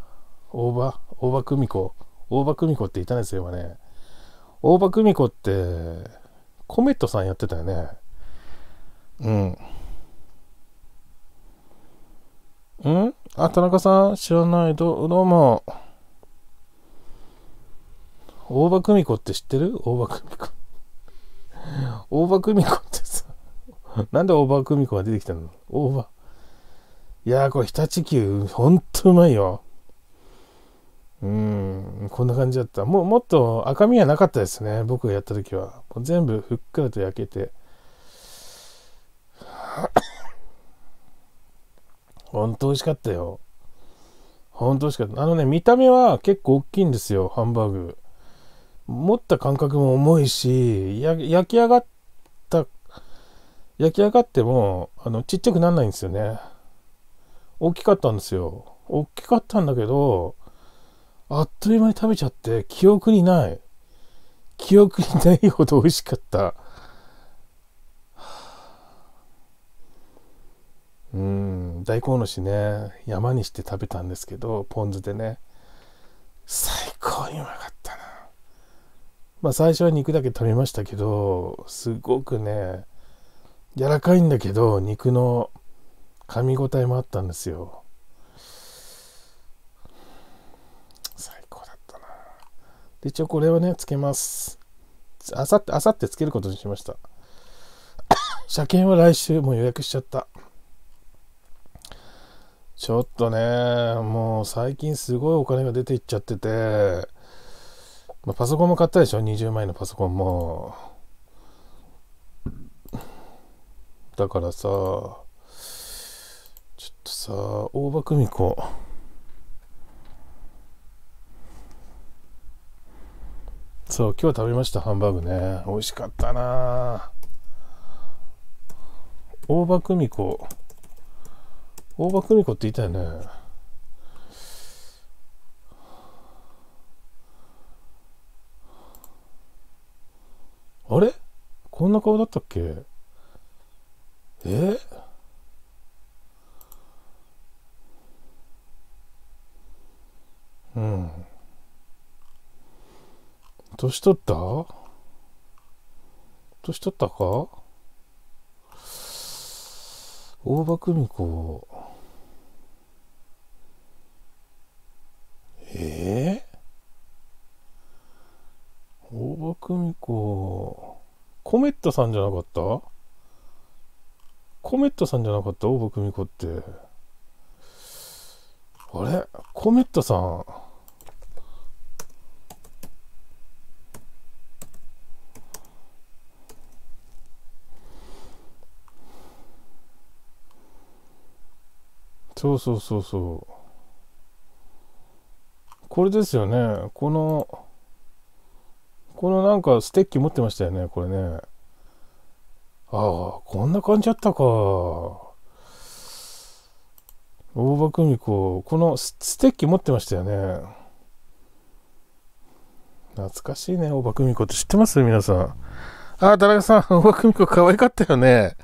大場大場久美子大場久美子っていたんですよ今ね大場久美子ってコメットさんやってたよねうんうんあ田中さん知らないどどうも大場久美子って知ってる大場久美子大場久美子って [LAUGHS] なんで大場久美子が出てきたの大場。いやー、これ日立球、ほんとうまいよ。うん、こんな感じだった。もう、もっと赤みはなかったですね。僕がやった時は。もう全部ふっくらと焼けて。[COUGHS] ほんと美味しかったよ。ほんと美味しかった。あのね、見た目は結構大きいんですよ、ハンバーグ。持った感覚も重いし、焼き上がっ焼き上がってもあのちっちゃくならないんですよね大きかったんですよ大きかったんだけどあっという間に食べちゃって記憶にない記憶にないほど美味しかった [SIGHS] うん大根おろしね山にして食べたんですけどポン酢でね最高にうまかったなまあ最初は肉だけ食べましたけどすごくね柔らかいんだけど肉の噛み応えもあったんですよ最高だったなで一応これをねつけますあさってあさってつけることにしました [COUGHS] 車検は来週もう予約しちゃったちょっとねもう最近すごいお金が出ていっちゃってて、まパソコンも買ったでしょ20万円のパソコンもだからさちょっとさ大場久美子そう今日食べましたハンバーグね美味しかったな大場久美子大場久美子って言ったよねあれこんな顔だったっけえうん年取った年取ったか大場久美子ええー、大場久美子コメットさんじゃなかったコメットさんじゃなかった大場久美子って。あれコメットさん。そうそうそうそう。これですよね。この、このなんかステッキ持ってましたよね、これね。ああ、こんな感じあったか。大場久美子、このステッキ持ってましたよね。懐かしいね、大場久美子って知ってます皆さん。ああ、田中さん、[LAUGHS] 大場久美子可愛かったよね。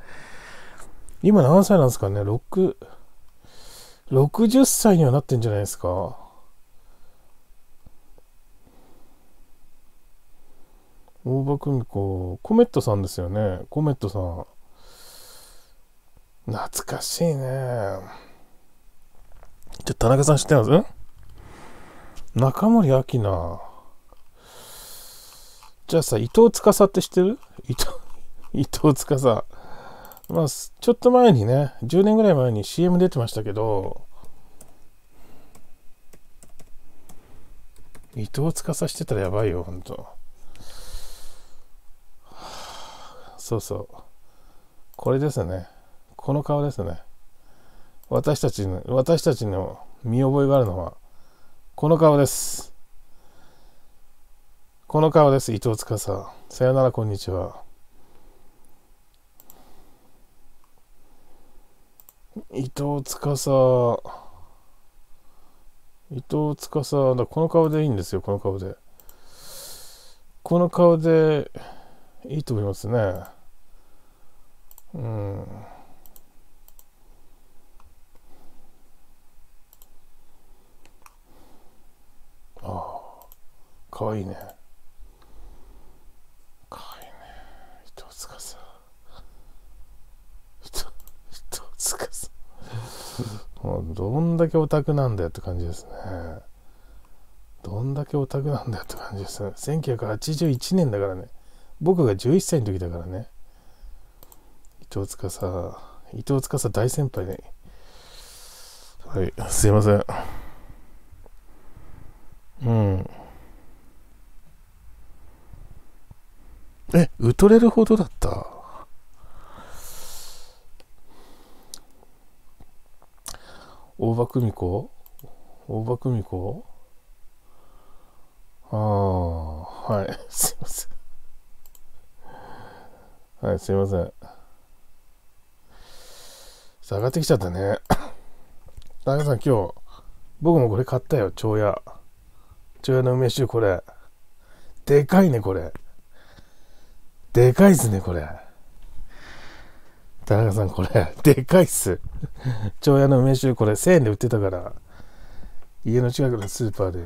今何歳なんですかね ?6、60歳にはなってんじゃないですか。大場久美子、コメットさんですよね。コメットさん。懐かしいね。じゃ、田中さん知ってます中森明菜。じゃあさ、伊藤司って知ってる伊藤、[LAUGHS] 伊藤司。まあ、ちょっと前にね、10年ぐらい前に CM 出てましたけど、伊藤司してたらやばいよ、ほんと。そうそうこれですねこの顔ですね私たちの私たちの見覚えがあるのはこの顔ですこの顔です伊藤司さよならこんにちは伊藤司伊藤司だこの顔でいいんですよこの顔でこの顔でいいと思いますねうん。ああ、かわいいね。かわいいね。伊藤司。伊藤、伊藤司。もうどんだけオタクなんだよって感じですね。どんだけオタクなんだよって感じですね。1981年だからね。僕が11歳の時だからね。藤司伊藤司大先輩ねはいすいませんうんえうとれるほどだった大場久美子大場久美子ああはいすいませんはいすいません下がってきちゃったね。田 [COUGHS] 中さん、今日、僕もこれ買ったよ、蝶屋。蝶屋の梅酒、これ。でかいね、これ。でかいっすね、これ。田中さん、これ、[LAUGHS] でかいっす。蝶屋の梅酒、これ、1000円で売ってたから、家の近くのスーパーで、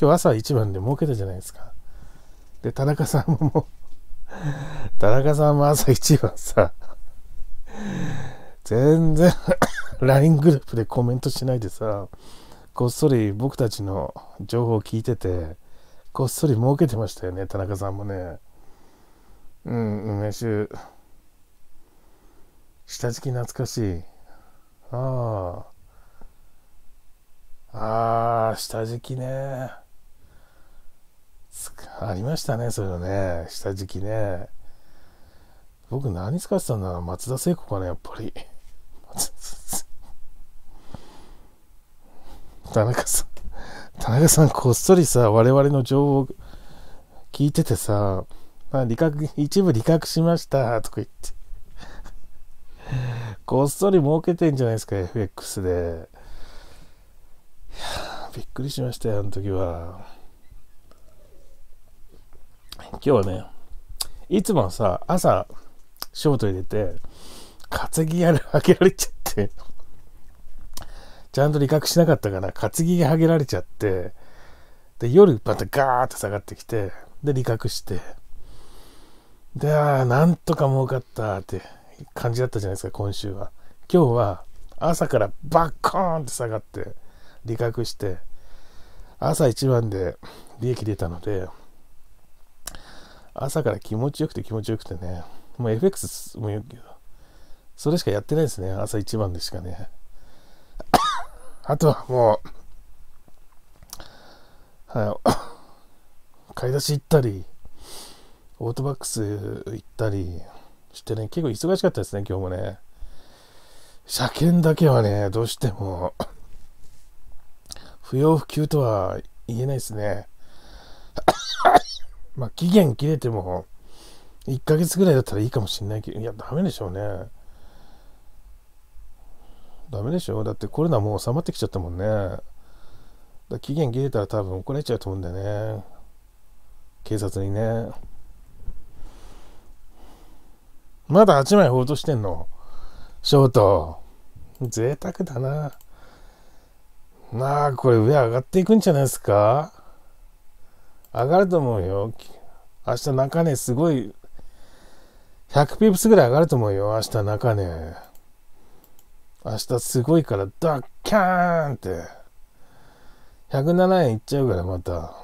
今日朝一番で儲けたじゃないですか。で、田中さんももう、田中さんも朝一番さ、全然 LINE [LAUGHS] グループでコメントしないでさ、こっそり僕たちの情報を聞いてて、こっそり儲けてましたよね、田中さんもね。うん、梅酒。下敷き懐かしい。ああ。ああ、下敷きね。ありましたね、そういうのね。下敷きね。僕何使ってたんだろう松田聖子かな、やっぱり。田中さん、田中さん、こっそりさ、我々の情報聞いててさ、まあ、理覚、一部理覚しました、とか言って。[LAUGHS] こっそり儲けてんじゃないですか、FX で。びっくりしましたよ、あの時は。今日はね、いつもさ、朝、ショート入れて、担ぎ屋あげられちゃってちゃんと理覚しなかったから、担ぎ上げられちゃって、で、夜またガーって下がってきて、で、理覚して、で、ああ、なんとか儲かったって感じだったじゃないですか、今週は。今日は朝からバッコーンって下がって、理覚して、朝一番で利益出たので、朝から気持ちよくて気持ちよくてね、もう FX もよくそれしかやってないですね。朝一番でしかね。あとはもう、はい、買い出し行ったり、オートバックス行ったりしてね、結構忙しかったですね、今日もね。車検だけはね、どうしても、不要不急とは言えないですね。まあ、期限切れても、1ヶ月ぐらいだったらいいかもしんないけど、いや、ダメでしょうね。ダメでしょだってコロナもう収まってきちゃったもんね。だ期限切れたら多分怒られちゃうと思うんだよね。警察にね。まだ8枚報道してんのショート。贅沢だな。なあ、これ上上がっていくんじゃないですか上がると思うよ。明日中ね、すごい、100ピープスぐらい上がると思うよ。明日中ね。明日すごいからダッキャーンって107円いっちゃうからまた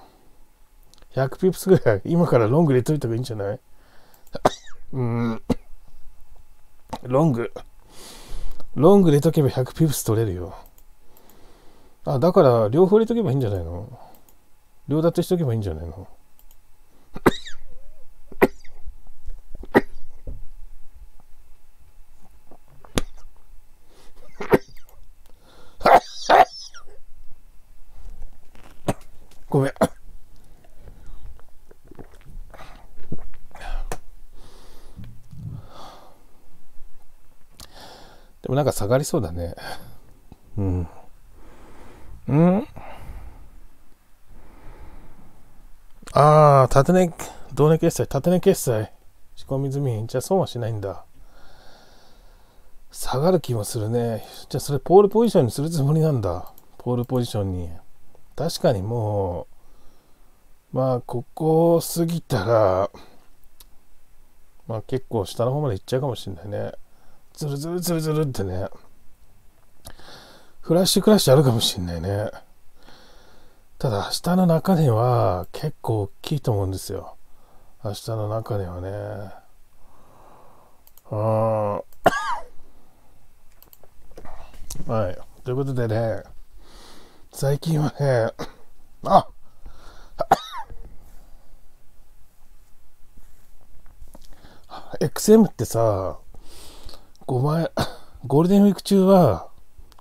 100ピップスぐらい今からロング入れといた方がいいんじゃないうんロングロング入れとけば100ピップス取れるよあだから両方入れとけばいいんじゃないの両立てしとけばいいんじゃないのもなんか下がりそうだね。うん。んああ、縦根、同値決済、縦根決済、仕込み済み。じゃあ損はしないんだ。下がる気もするね。じゃあそれポールポジションにするつもりなんだ。ポールポジションに。確かにもう、まあ、ここを過ぎたら、まあ結構下の方まで行っちゃうかもしれないね。ズルズルズルズルってね、フラッシュクラッシュあるかもしんないね。ただ明日の中では結構大きいと思うんですよ。明日の中ではね。うん。[COUGHS] はい。ということでね、最近はね、あ XM [COUGHS] ってさ、5万円、[COUGHS] ゴールデンウィーク中は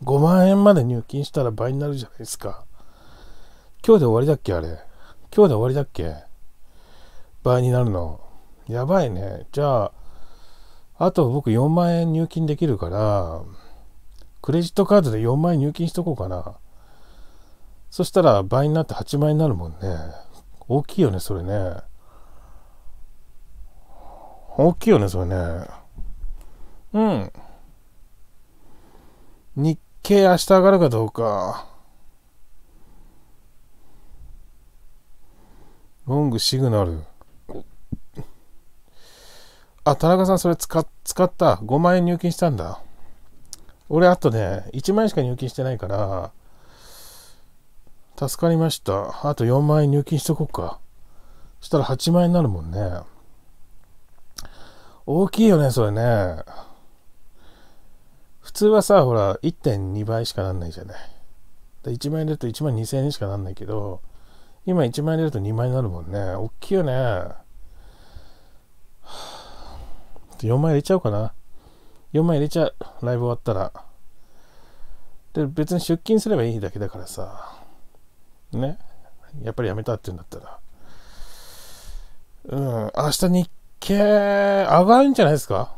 5万円まで入金したら倍になるじゃないですか。今日で終わりだっけあれ。今日で終わりだっけ倍になるの。やばいね。じゃあ、あと僕4万円入金できるから、クレジットカードで4万円入金しとこうかな。そしたら倍になって8万円になるもんね。大きいよね、それね。大きいよね、それね。うん。日経明日上がるかどうか。ロングシグナル。あ、田中さんそれ使使った。5万円入金したんだ。俺あとね、1万円しか入金してないから、助かりました。あと4万円入金しとこうか。そしたら8万円になるもんね。大きいよね、それね。普通はさ、ほら、1.2倍しかなんないじゃない。1万円入れると1万2000円にしかなんないけど、今1万円入れると2万円になるもんね。おっきいよね。4万円入れちゃおうかな。4万円入れちゃう。ライブ終わったら。で、別に出勤すればいいだけだからさ。ね。やっぱりやめたって言うんだったら。うん、明日日経上がるんじゃないですか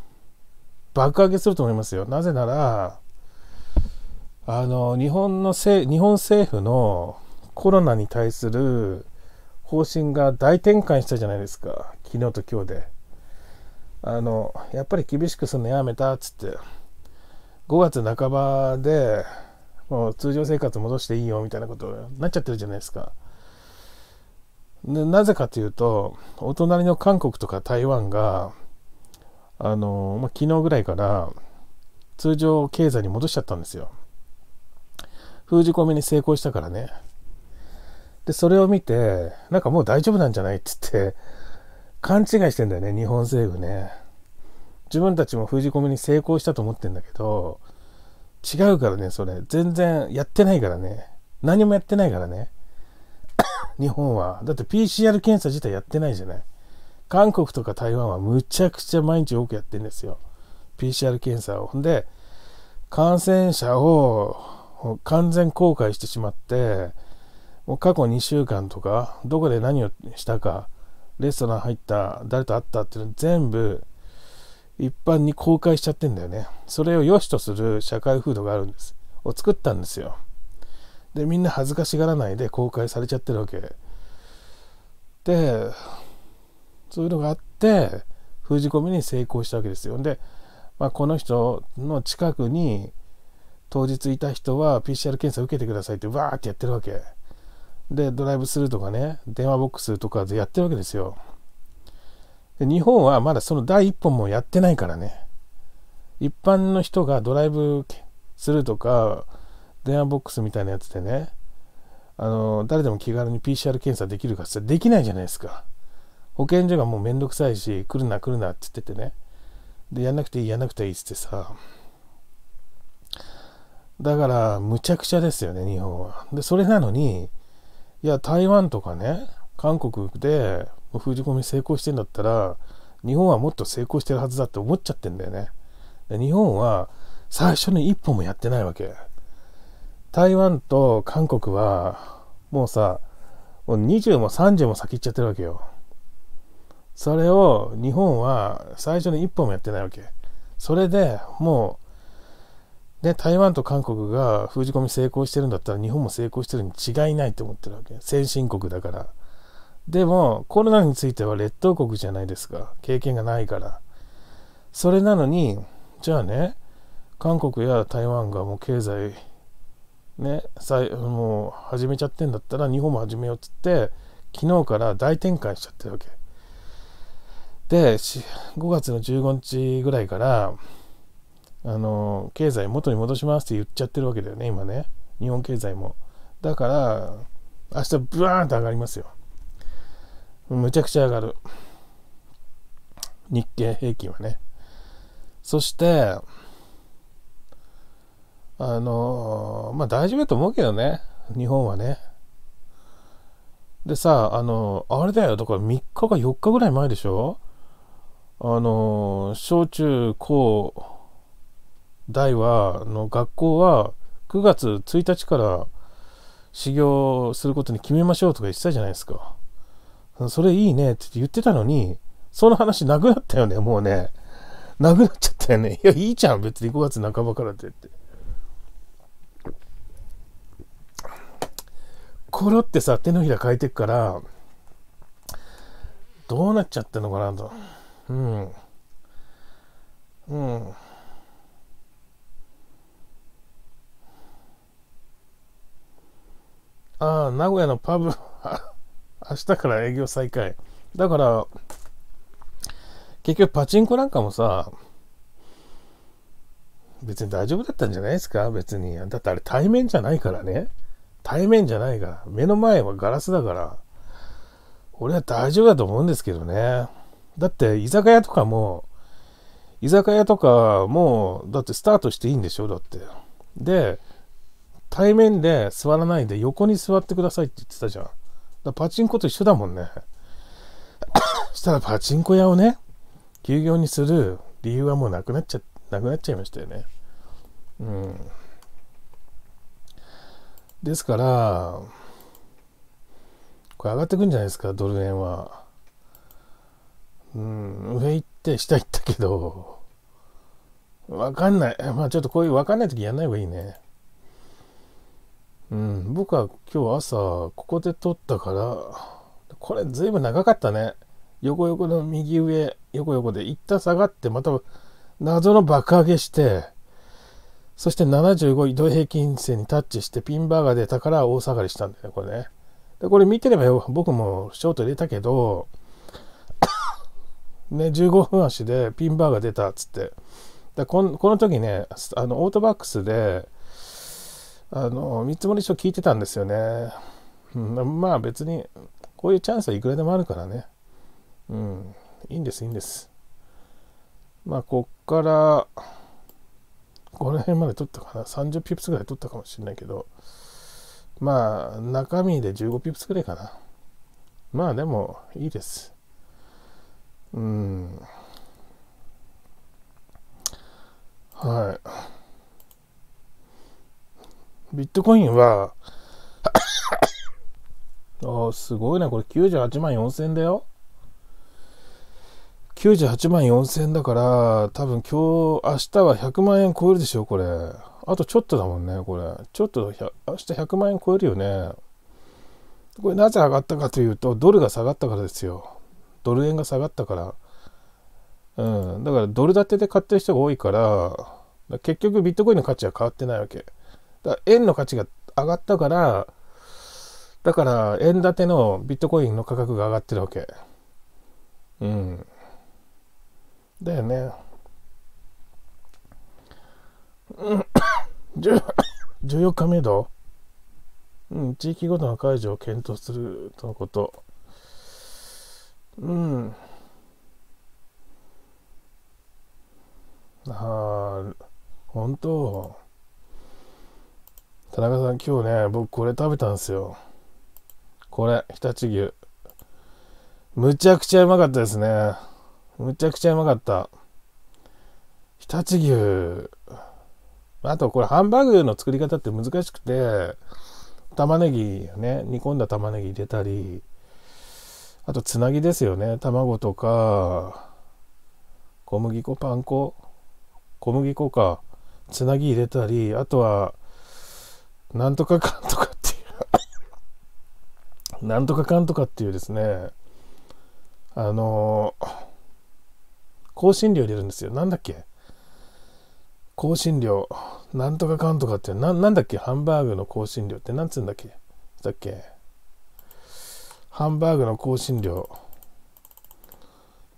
爆上げすると思いますよ。なぜなら、あの、日本のせ日本政府のコロナに対する方針が大転換したじゃないですか。昨日と今日で。あの、やっぱり厳しくするのやめたっつって、5月半ばでもう通常生活戻していいよみたいなことになっちゃってるじゃないですか。でなぜかというと、お隣の韓国とか台湾が、あの、まあ、昨日ぐらいから通常経済に戻しちゃったんですよ。封じ込めに成功したからね。で、それを見て、なんかもう大丈夫なんじゃないっつって、勘違いしてんだよね、日本政府ね。自分たちも封じ込めに成功したと思ってんだけど、違うからね、それ。全然やってないからね。何もやってないからね。[COUGHS] 日本は。だって PCR 検査自体やってないじゃない。韓国とか台湾はむちゃくちゃ毎日多くやってるんですよ。PCR 検査を。ほんで、感染者を完全公開してしまって、もう過去2週間とか、どこで何をしたか、レストラン入った、誰と会ったっていうの全部一般に公開しちゃってんだよね。それを良しとする社会風土があるんです。を作ったんですよ。で、みんな恥ずかしがらないで公開されちゃってるわけ。で、そういうのがあって封じ込めに成功したわけですよ。で、まあ、この人の近くに当日いた人は PCR 検査受けてくださいってわーってやってるわけ。で、ドライブスルーとかね、電話ボックスとかでやってるわけですよ。で日本はまだその第一歩もやってないからね。一般の人がドライブするとか、電話ボックスみたいなやつでね、あの誰でも気軽に PCR 検査できるかってできないじゃないですか。保健所がもうめんどくさいし、来るな来るなって言っててね。で、やんなくていい、やんなくていいっつってさ。だから、むちゃくちゃですよね、日本は。で、それなのに、いや、台湾とかね、韓国で封じ込め成功してんだったら、日本はもっと成功してるはずだって思っちゃってんだよね。で日本は最初に一歩もやってないわけ。台湾と韓国は、もうさ、もう20も30も先行っちゃってるわけよ。それを日本は最初に一歩もやってないわけ。それでもう、ね、台湾と韓国が封じ込み成功してるんだったら日本も成功してるに違いないと思ってるわけ。先進国だから。でもコロナについては列島国じゃないですか。経験がないから。それなのに、じゃあね、韓国や台湾がもう経済、ね、もう始めちゃってんだったら日本も始めようっつって昨日から大転換しちゃってるわけ。で5月の15日ぐらいからあの経済元に戻しますって言っちゃってるわけだよね今ね日本経済もだから明日ブワーンと上がりますよむちゃくちゃ上がる日経平均はねそしてあのまあ大丈夫だと思うけどね日本はねでさあのあれだよだから3日か4日ぐらい前でしょあの小中高大はの学校は9月1日から修行することに決めましょうとか言ってたじゃないですか。それいいねって言ってたのに、その話なくなったよね、もうね。なくなっちゃったよね。いや、いいじゃん、別に5月半ばからってって。コロってさ、手のひら変えてくから、どうなっちゃったのかなと。うん。うん。ああ、名古屋のパブ [LAUGHS] 明日から営業再開。だから、結局パチンコなんかもさ、別に大丈夫だったんじゃないですか別に。だってあれ対面じゃないからね。対面じゃないから。目の前はガラスだから。俺は大丈夫だと思うんですけどね。だって居酒屋とかも、居酒屋とかも、だってスタートしていいんでしょだって。で、対面で座らないで横に座ってくださいって言ってたじゃん。だパチンコと一緒だもんね。そ [COUGHS] したらパチンコ屋をね、休業にする理由はもうなくなっちゃ、なくなっちゃいましたよね。うん。ですから、これ上がってくんじゃないですか、ドル円は。うん、上行って下行ったけど、わかんない。まあちょっとこういうわかんない時やんない方がいいね。うん、僕は今日朝、ここで撮ったから、これずいぶん長かったね。横横の右上、横横で一旦下がって、また謎の爆上げして、そして75移動平均線にタッチしてピンバーが出たから大下がりしたんだよね、これね。で、これ見てればよ、僕もショート入れたけど、ね、15分足でピンバーが出たっつって。だこのこの時ね、あのオートバックスで、あの見積もり書聞いてたんですよね。うん、まあ別に、こういうチャンスはいくらでもあるからね。うん、いいんです、いいんです。まあ、こっから、この辺まで取ったかな。30ピプスぐらい取ったかもしれないけど、まあ、中身で15ピプスぐらいかな。まあ、でも、いいです。うんはいビットコインはあすごいねこれ98万4000だよ98万4000だから多分今日明日は100万円超えるでしょこれあとちょっとだもんねこれちょっと明日100万円超えるよねこれなぜ上がったかというとドルが下がったからですよドル円が下がったから、うん、だからドル建てで買ってる人が多いから結局ビットコインの価値は変わってないわけだから円の価値が上がったからだから円建てのビットコインの価格が上がってるわけうんだよねうん14日目どうん、地域ごとの解除を検討するとのこと。うんああ本当田中さん今日ね僕これ食べたんですよこれ常陸牛むちゃくちゃうまかったですねむちゃくちゃうまかった常陸牛あとこれハンバーグの作り方って難しくて玉ねぎね煮込んだ玉ねぎ入れたりあとつなぎですよね卵とか小麦粉パン粉小麦粉かつなぎ入れたりあとはなんとかかんとかっていうなんとかかんとかっていうですねあの香辛料入れるんですよなんだっけ香辛料なんとかかんとかってななんだっけハンバーグの香辛料ってなんつうんだっけだっけハンバーグの香辛料。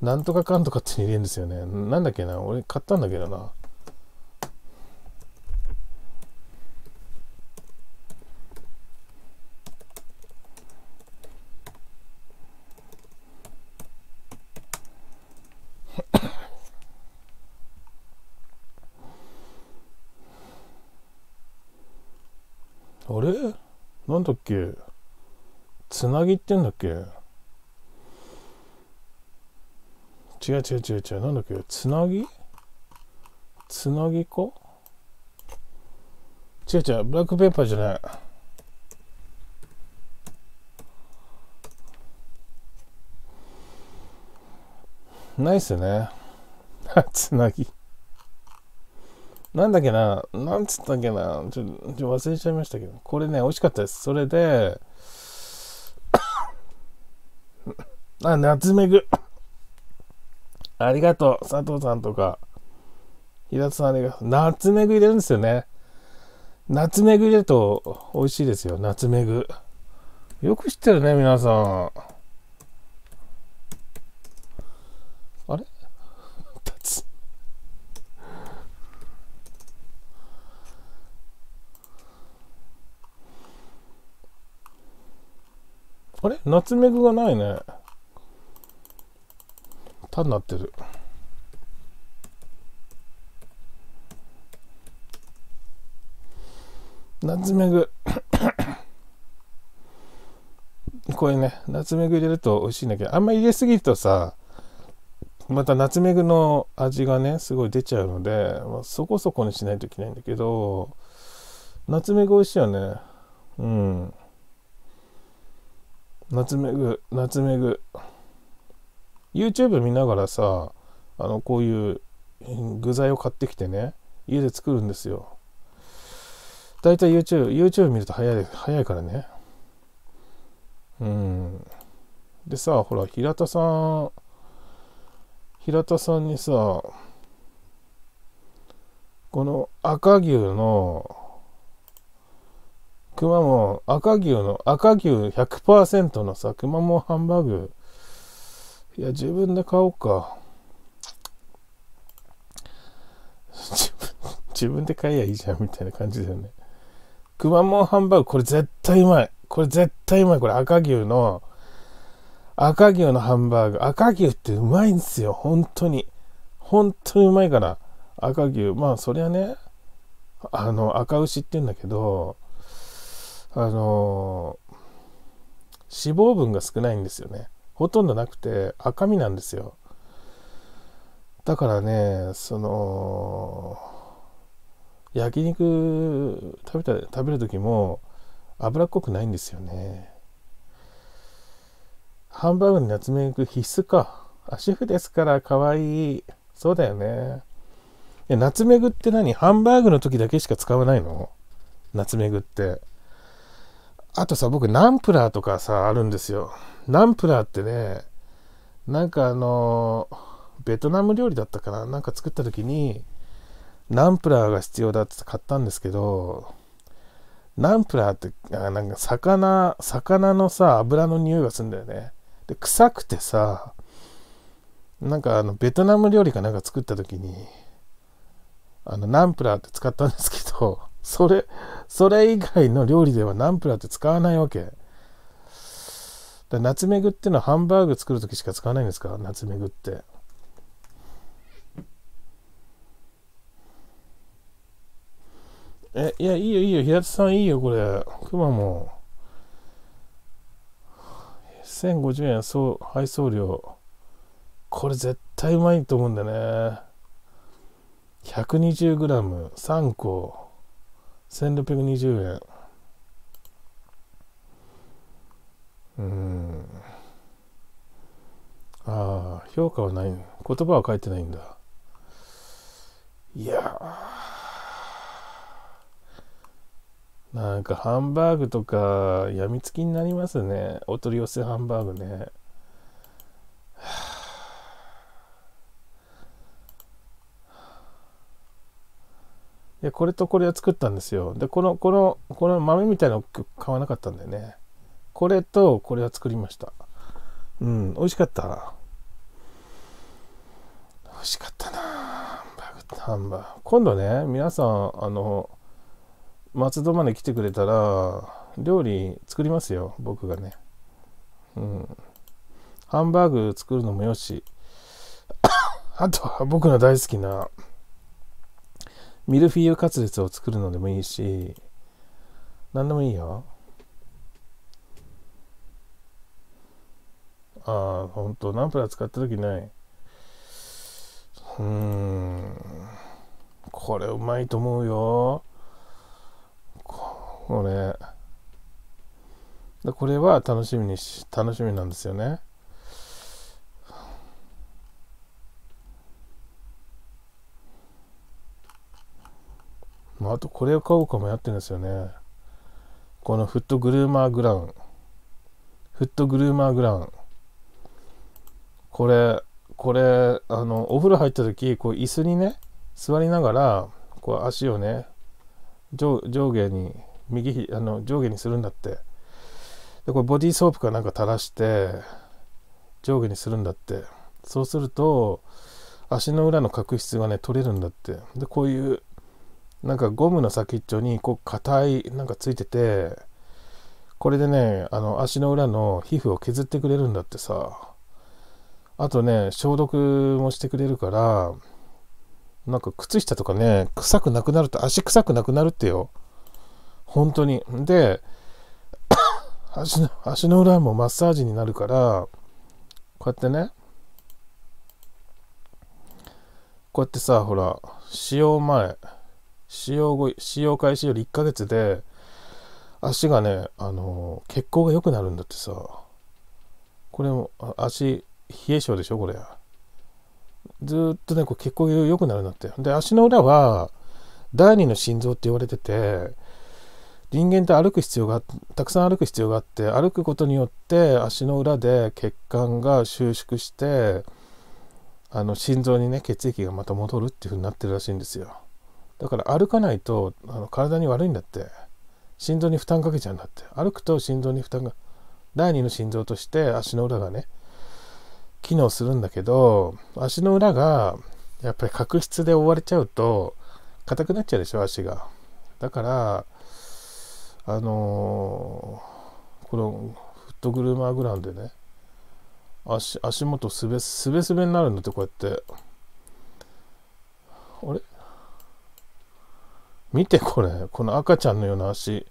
なんとかかんとかって入れるんですよね。なんだっけな。俺買ったんだけどな。あれなんだっけつなぎってんだっけ違う違う違う違うなんだっけつなぎつなぎこ違う違うブラックペーパーじゃないないっすよね [LAUGHS] つなぎなんだっけななんつったっけなちょっと忘れちゃいましたけどこれね美味しかったですそれで [LAUGHS] あ、ナツメグ。ありがとう。佐藤さんとか、平田さんありがとう。ツメグ入れるんですよね。ナツメグ入れると美味しいですよ。ナツメグ。よく知ってるね、皆さん。あれナツメグがないね。になってる。ナツメグ [COUGHS] これね、ナツメグ入れると美味しいんだけど、あんまり入れすぎるとさ、またナツメグの味がね、すごい出ちゃうので、まあ、そこそこにしないといけないんだけど、ナツメグ美味しいよね。うん。ナツメグナツメグ YouTube 見ながらさあのこういう具材を買ってきてね家で作るんですよだいたい YouTube, YouTube 見ると早い早いからねうんでさほら平田さん平田さんにさこの赤牛の熊も赤牛の、赤牛100%のさ、熊もハンバーグ。いや、自分で買おうか。自分で買えやいいじゃんみたいな感じだよね。熊もハンバーグ、これ絶対うまい。これ絶対うまい。これ赤牛の、赤牛のハンバーグ。赤牛ってうまいんですよ。本当に。本当にうまいから。赤牛。まあ、そりゃね、あの、赤牛って言うんだけど、あのー、脂肪分が少ないんですよねほとんどなくて赤身なんですよだからねその焼肉食べた食べる時も脂っこくないんですよねハンバーグに夏メイ必須か主婦ですから可愛いそうだよねえ、ナツメグって何ハンバーグの時だけしか使わないのナツメグって。あとさ、僕、ナンプラーとかさ、あるんですよ。ナンプラーってね、なんかあの、ベトナム料理だったかななんか作った時に、ナンプラーが必要だって買ったんですけど、ナンプラーって、あなんか魚、魚のさ、油の匂いがするんだよね。で、臭くてさ、なんかあの、ベトナム料理かなんか作った時に、あの、ナンプラーって使ったんですけど、それ、それ以外の料理ではナンプラーって使わないわけ。だナツメグってのはハンバーグ作る時しか使わないんですかナツメグって。え、いや、いいよ、いいよ、平田さん、いいよ、これ。クマも。1050円、そう、配送料。これ絶対うまいと思うんだね。120g、3個。1620円うんああ評価はない言葉は書いてないんだいやなんかハンバーグとかやみつきになりますねお取り寄せハンバーグねはあでこれとこれを作ったんですよでこのこのこの豆みたいなの買わなかったんだよねこれとこれを作りましたうん美味しかった美味しかったなハンバーグ今度ね皆さんあの松戸まで来てくれたら料理作りますよ僕がねうんハンバーグ作るのもよし [COUGHS] あとは僕の大好きなミルフィーユカツレツを作るのでもいいし、何でもいいよ。ああ、ほんと、ナンプラー使った時ない。うん。これうまいと思うよ。これ。これは楽しみにし、楽しみなんですよね。まあ、あとこれを買おうか迷ってるんですよねこのフットグルーマーグラウンフットグルーマーグラウンこれこれあのお風呂入った時こう椅子にね座りながらこう足をね上下に右あの上下にするんだってでこれボディーソープかなんか垂らして上下にするんだってそうすると足の裏の角質がね取れるんだってでこういうなんかゴムの先っちょにこう硬いなんかついててこれでねあの足の裏の皮膚を削ってくれるんだってさあとね消毒もしてくれるからなんか靴下とかね臭くなくなると足臭くなくなるってよ本当にで [COUGHS] 足の足の裏もマッサージになるからこうやってねこうやってさほら使用前使用後、使用開始より1ヶ月で、足がね、あの血行が良くなるんだってさ。これも、足、冷え性でしょ、これ。ずっとね、こう血行が良くなるんだって。で、足の裏は、第二の心臓って言われてて、人間って歩く必要がたくさん歩く必要があって歩くことによって足の裏で血管が収縮してあの心臓にね血液がまた戻るっていうふうになってるらしいんですよ。だから歩かないとあの体に悪いんだって心臓に負担かけちゃうんだって歩くと心臓に負担が第二の心臓として足の裏がね機能するんだけど足の裏がやっぱり角質で覆われちゃうと硬くなっちゃうでしょ足がだからあのー、このフットグルーマーグラウンドでね足足元すべすべすべになるんだってこうやってあれ見てこれ、この赤ちゃんのような足。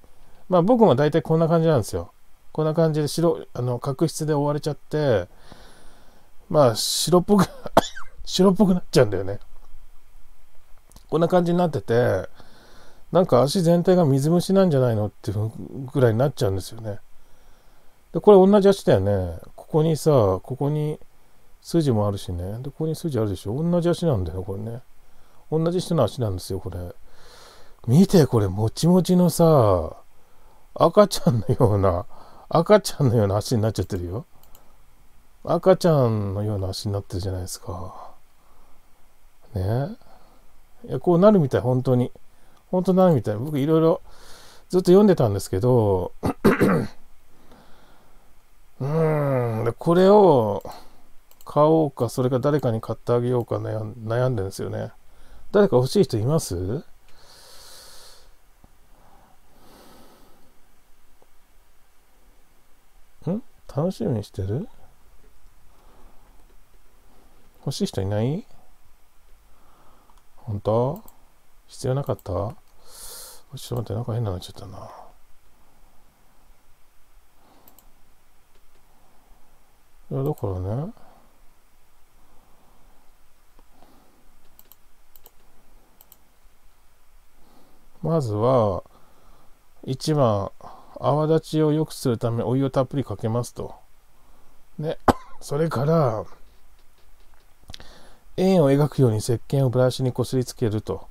まあ僕も大体こんな感じなんですよ。こんな感じで白、あの、角質で覆われちゃって、まあ白っぽく [COUGHS] 白っぽくなっちゃうんだよね。こんな感じになってて、なんか足全体が水虫なんじゃないのっていうぐらいになっちゃうんですよね。で、これ同じ足だよね。ここにさ、ここに筋もあるしね。で、ここに筋あるでしょ。同じ足なんだよ、これね。同じ人の足なんですよ、これ。見てこれもちもちのさ赤ちゃんのような赤ちゃんのような足になっちゃってるよ赤ちゃんのような足になってるじゃないですかねいやこうなるみたい本当に本当なるみたい僕いろいろずっと読んでたんですけどうんこれを買おうかそれか誰かに買ってあげようか悩んでるんですよね誰か欲しい人います楽しみにしてる欲しい人いない本当必要なかったちょっと待って、なんか変なのちゃったな。いや、だからね。まずは、1番。泡立ちを良くするためお湯をたっぷりかけますと。ね、[COUGHS] それから、円を描くように石鹸をブラシにこすりつけると。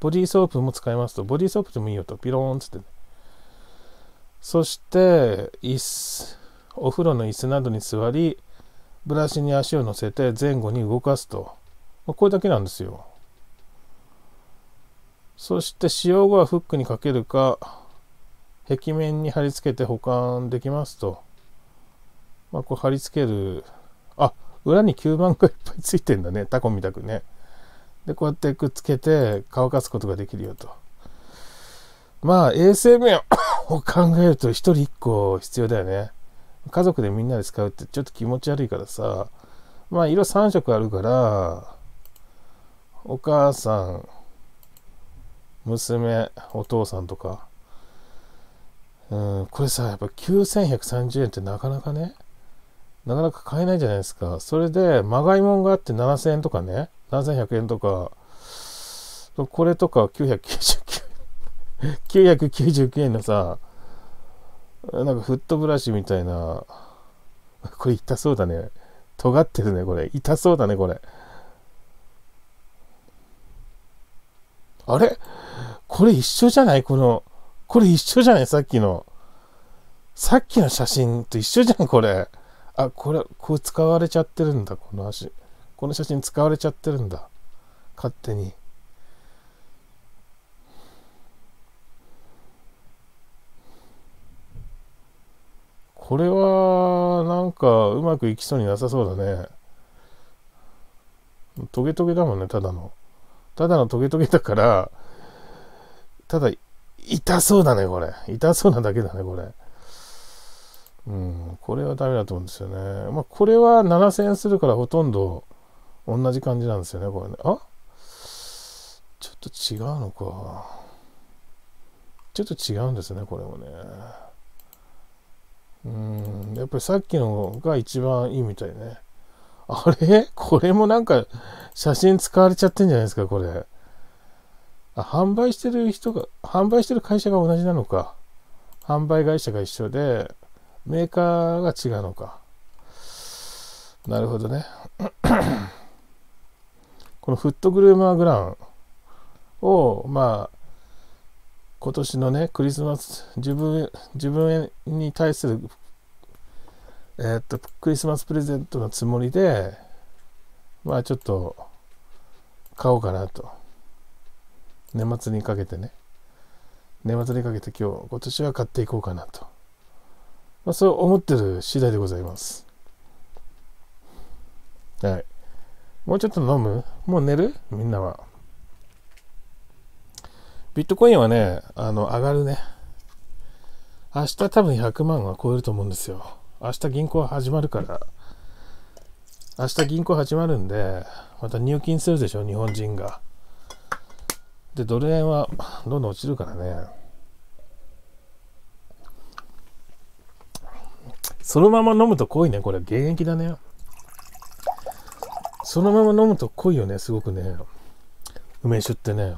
ボディーソープも使いますと。ボディーソープでもいいよと。ピローンつって、ね。そして、椅子、お風呂の椅子などに座り、ブラシに足を乗せて前後に動かすと。これだけなんですよ。そして使用後はフックにかけるか、壁面に貼り付けて保管できますと。まあ、こう貼り付ける。あ、裏に吸盤がいっぱいついてんだね。タコみたくね。で、こうやってくっつけて乾かすことができるよと。まあ、衛生面を考えると1人1個必要だよね。家族でみんなで使うってちょっと気持ち悪いからさ。まあ、色3色あるから、お母さん、娘、お父さんとか、うん、これさ、やっぱ9130円ってなかなかね、なかなか買えないじゃないですか。それで、まがいもんがあって7000円とかね、7100円とか、これとか999 999円のさ、なんかフットブラシみたいな、これ痛そうだね。尖ってるね、これ。痛そうだね、これ。あれこれ一緒じゃないこの、これ一緒じゃないさっきの。さっきの写真と一緒じゃん、これ。あ、これ、こう使われちゃってるんだ、この足。この写真使われちゃってるんだ。勝手に。これは、なんか、うまくいきそうになさそうだね。トゲトゲだもんね、ただの。ただのトゲトゲだから、ただ痛そうだね、これ。痛そうなだけだね、これ。うん、これはダメだと思うんですよね。まあ、これは7000円するからほとんど同じ感じなんですよね、これね。あちょっと違うのか。ちょっと違うんですね、これもね。うん、やっぱりさっきのが一番いいみたいね。あれこれもなんか写真使われちゃってんじゃないですか、これ。あ販売してる人が、販売してる会社が同じなのか。販売会社が一緒で、メーカーが違うのか。なるほどね。[CLEARS THROAT] このフットグルーマーグラウンを、まあ、今年のね、クリスマス、自分、自分に対する、えー、っと、クリスマスプレゼントのつもりで、まあちょっと、買おうかなと。年末にかけてね年末にかけて今日今年は買っていこうかなと、まあ、そう思ってる次第でございますはいもうちょっと飲むもう寝るみんなはビットコインはねあの上がるね明日多分100万は超えると思うんですよ明日銀行始まるから明日銀行始まるんでまた入金するでしょ日本人がで、ドル円はどんどん落ちるからね。そのまま飲むと濃いね。これ、現役だね。そのまま飲むと濃いよね、すごくね。梅酒ってね。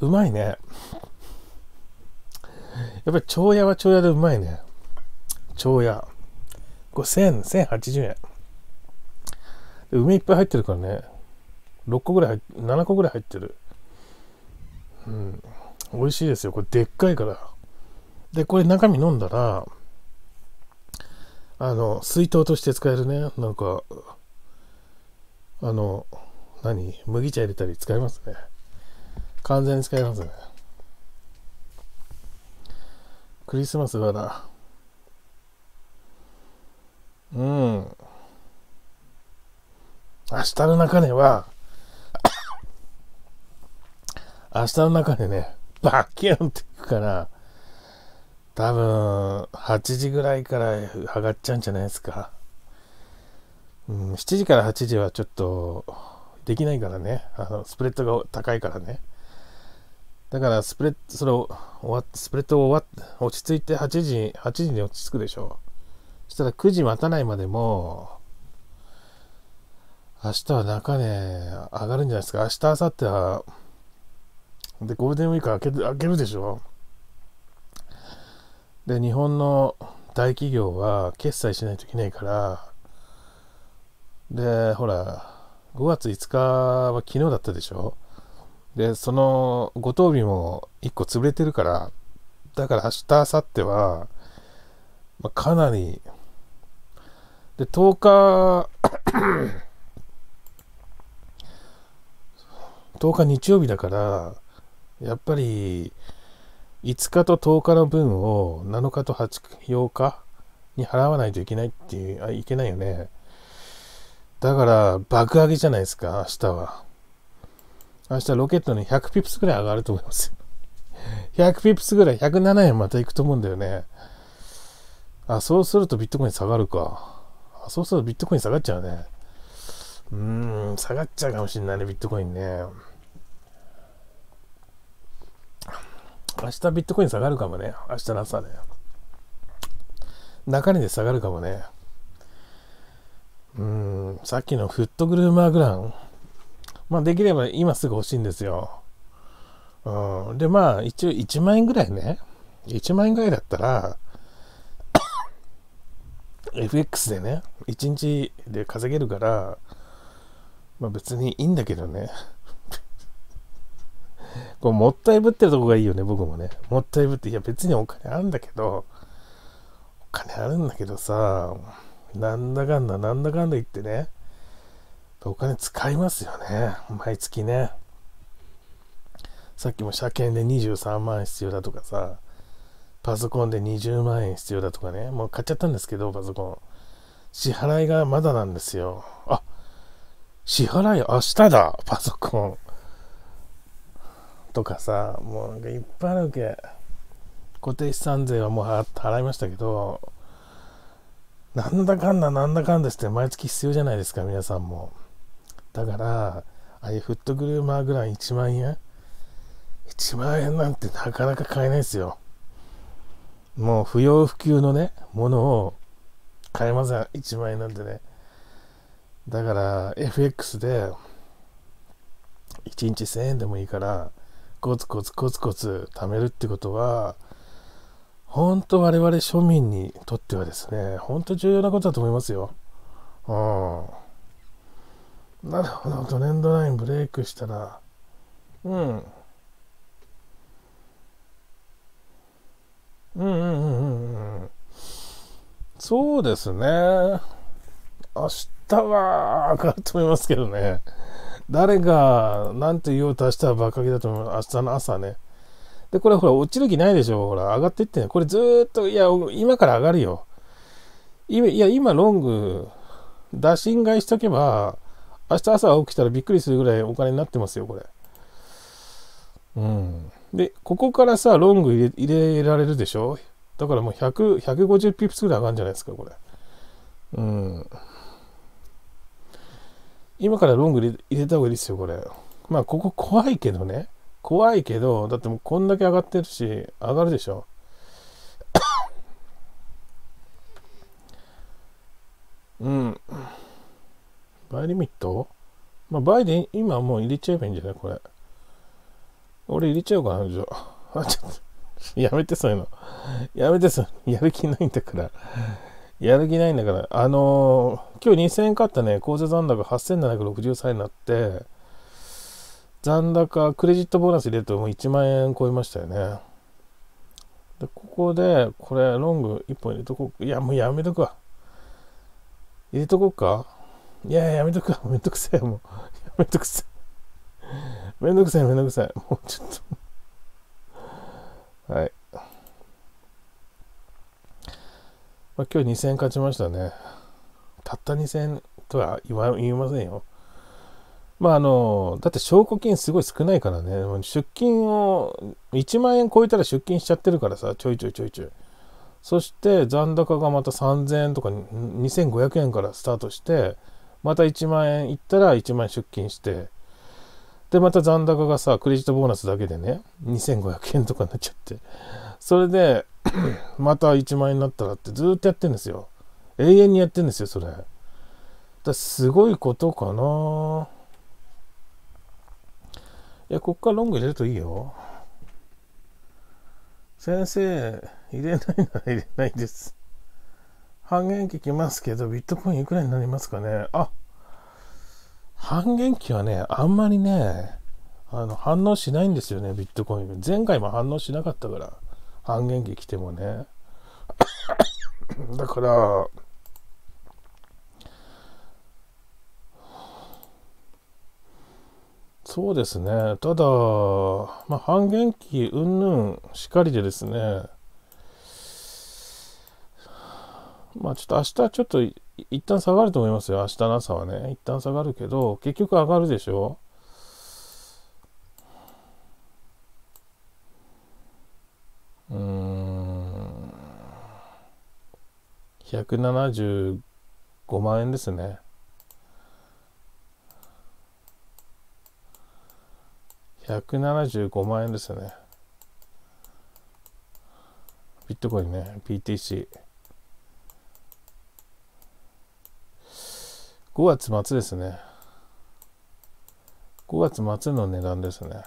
うまいね。やっぱり、蝶屋は蝶屋でうまいね。蝶屋。5000円、1080円。で梅いっぱい入ってるからね6個ぐらい7個ぐらい入ってるうん美味しいですよこれでっかいからでこれ中身飲んだらあの水筒として使えるねなんかあの何麦茶入れたり使えますね完全に使えますねクリスマスはなうん明日の中では、[COUGHS] 明日の中でね、バッキュンっていくから、多分、8時ぐらいから上がっちゃうんじゃないですか。うん、7時から8時はちょっと、できないからね。あの、スプレッドが高いからね。だから、スプレッド、それを、終わスプレッドを終わ落ち着いて8時、8時に落ち着くでしょ。そしたら9時待たないまでも、明日は中値、ね、上がるんじゃないですか。明日、明後日は、で、ゴールデンウィーク明ける開けるでしょ。で、日本の大企業は決済しないといけないから、で、ほら、5月5日は昨日だったでしょ。で、そのご当日も1個潰れてるから、だから明日、明後日は、まあ、かなり、で、10日、10日日曜日だからやっぱり5日と10日の分を7日と8 8日に払わないといけないっていうあいけないよねだから爆上げじゃないですか明日は明日ロケットに100ピプスぐらい上がると思います100ピプスぐらい107円また行くと思うんだよねあそうするとビットコイン下がるかあそうするとビットコイン下がっちゃうねうーん下がっちゃうかもしんないねビットコインね明日ビットコイン下がるかもね。明日の朝ね。中値で下がるかもね。うん、さっきのフットグルーマーグラン。まあ、できれば今すぐ欲しいんですよ。うん、で、まあ、一応1万円ぐらいね。1万円ぐらいだったら FX [COUGHS] でね、1日で稼げるから、まあ別にいいんだけどね。こうもったいぶってるとこがいいよね、僕もね。もったいぶって、いや別にお金あるんだけど、お金あるんだけどさ、なんだかんだ、なんだかんだ言ってね、お金使いますよね、毎月ね。さっきも車検で23万円必要だとかさ、パソコンで20万円必要だとかね、もう買っちゃったんですけど、パソコン。支払いがまだなんですよ。あ支払い明日だ、パソコン。とかさもうなんかいっぱいあるわけ固定資産税はもう払いましたけどなんだかんだなんだかんだして毎月必要じゃないですか皆さんもだからああいうフットグルーマーぐらい1万円1万円なんてなかなか買えないですよもう不要不急のねものを買えません1万円なんてねだから FX で1日1000円でもいいからコツコツコツコツ貯めるってことは本当我々庶民にとってはですね本当重要なことだと思いますよ。うん。なるほどトレンドラインブレイクしたらうんうんうんうんうんうんそうですね明日は上がると思いますけどね誰が何て言おうと明日はっかげだと思う。明日の朝ね。で、これほら、落ちる気ないでしょ。ほら、上がっていってね。これずっと、いや、今から上がるよ。いや、今ロング、打診買いしとけば、明日朝起きたらびっくりするぐらいお金になってますよ、これ。うん。で、ここからさ、ロング入れ入れられるでしょだからもう100、150ピプスぐらい上がるんじゃないですか、これ。うん。今からロング入れた方がいいですよ、これ。まあ、ここ怖いけどね。怖いけど、だってもうこんだけ上がってるし、上がるでしょ。[COUGHS] うん。バイリミットまあ、バイで今もう入れちゃえばいいんじゃないこれ。俺入れちゃうかな、じゃあ。あ、[LAUGHS] ちょっと。やめて、そういうの。やめて、そうやる気ないんだから。やる気ないんだから、あのー、今日2000円買ったね、口座残高8763円になって、残高、クレジットボーナス入れるともう1万円超えましたよね。で、ここで、これ、ロング1本入れとこう。いや、もうやめとくわ。入れとこうかいや、やめとくわ。[LAUGHS] めんどくさい、もう。やめとくさい。めんどくさい、めんどくさい。もうちょっとはい。まあ、今日2000円勝ちましたね。たった2000円とは言わ言いませんよ。まああの、だって証拠金すごい少ないからね、出金を、1万円超えたら出金しちゃってるからさ、ちょいちょいちょいちょい。そして残高がまた3000円とか2500円からスタートして、また1万円いったら1万円出金して、で、また残高がさ、クレジットボーナスだけでね、2500円とかになっちゃって。それで、[CLEARS THROAT] また1万円になったらってずっとやってんですよ。永遠にやってんですよ、それ。だすごいことかな。いや、こっからロング入れるといいよ。先生、入れないなら入れないです。半減期来ますけど、ビットコインいくらになりますかね。あ半減期はね、あんまりね、あの反応しないんですよね、ビットコイン。前回も反応しなかったから。半減期来てもね [COUGHS] だからそうですねただ、まあ、半減期うんぬんしかりでですねまあちょっと明日ちょっと一旦下がると思いますよ明日の朝はね一旦下がるけど結局上がるでしょう175万円ですね175万円ですねビットコインね BTC5 月末ですね5月末の値段ですね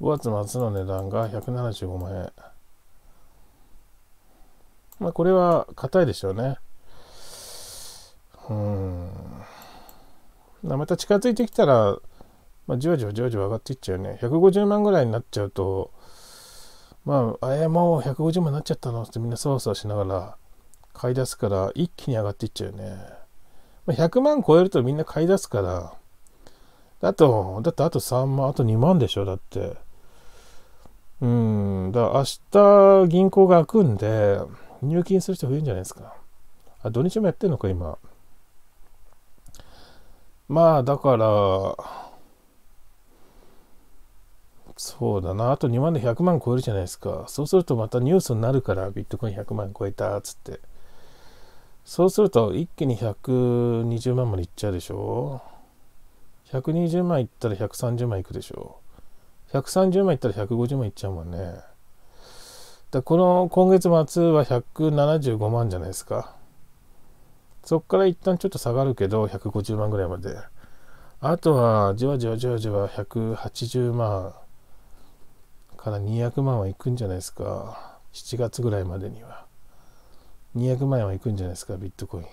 5月末の値段が175万円。まあ、これは硬いでしょうね。うん。また近づいてきたら、まあ、じわじわじわじわ上がっていっちゃうね。150万ぐらいになっちゃうと、まあ、あれもう150万になっちゃったのってみんなそわそわしながら買い出すから一気に上がっていっちゃうね。まあ、100万超えるとみんな買い出すから、だと、だってあと3万、あと2万でしょ、だって。うん、だ明日銀行が開くんで、入金する人増えるんじゃないですか。あ、土日もやってんのか、今。まあ、だから、そうだな、あと2万で100万超えるじゃないですか。そうするとまたニュースになるから、ビットコイン100万超えた、っつって。そうすると一気に120万までいっちゃうでしょ。120万いったら130万いくでしょ。130万いったら150万いっちゃうもんね。だこの今月末は175万じゃないですか。そこから一旦ちょっと下がるけど、150万ぐらいまで。あとは、じわじわじわじわ180万から200万はいくんじゃないですか。7月ぐらいまでには。200万円はいくんじゃないですか、ビットコイン。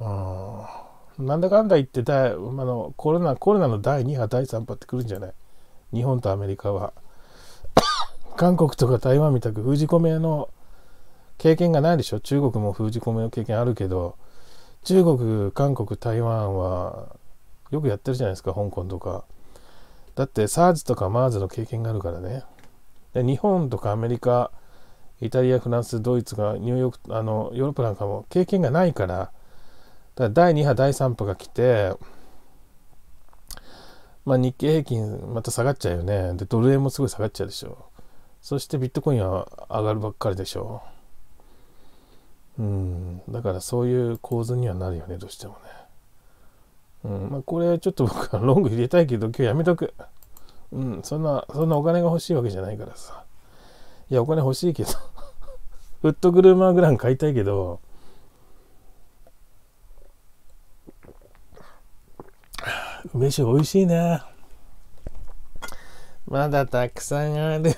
うん。なんだかんだ言ってだあのコロナ、コロナの第2波、第3波ってくるんじゃない日本とアメリカは [COUGHS] 韓国とか台湾みたく封じ込めの経験がないでしょ中国も封じ込めの経験あるけど中国韓国台湾はよくやってるじゃないですか香港とかだって SARS とか MERS の経験があるからねで日本とかアメリカイタリアフランスドイツがニューヨークあのヨーロッパなんかも経験がないからだから第2波第3波が来てまあ、日経平均また下がっちゃうよね。で、ドル円もすごい下がっちゃうでしょ。そしてビットコインは上がるばっかりでしょ。うん、だからそういう構図にはなるよね、どうしてもね。うん、まあ、これちょっと僕は [LAUGHS] ロング入れたいけど、今日やめとく。うん、そんな、そんなお金が欲しいわけじゃないからさ。いや、お金欲しいけど [LAUGHS] フットグルーマーグラン買いたいけど、梅酒美味しいなまだたくさんある [LAUGHS]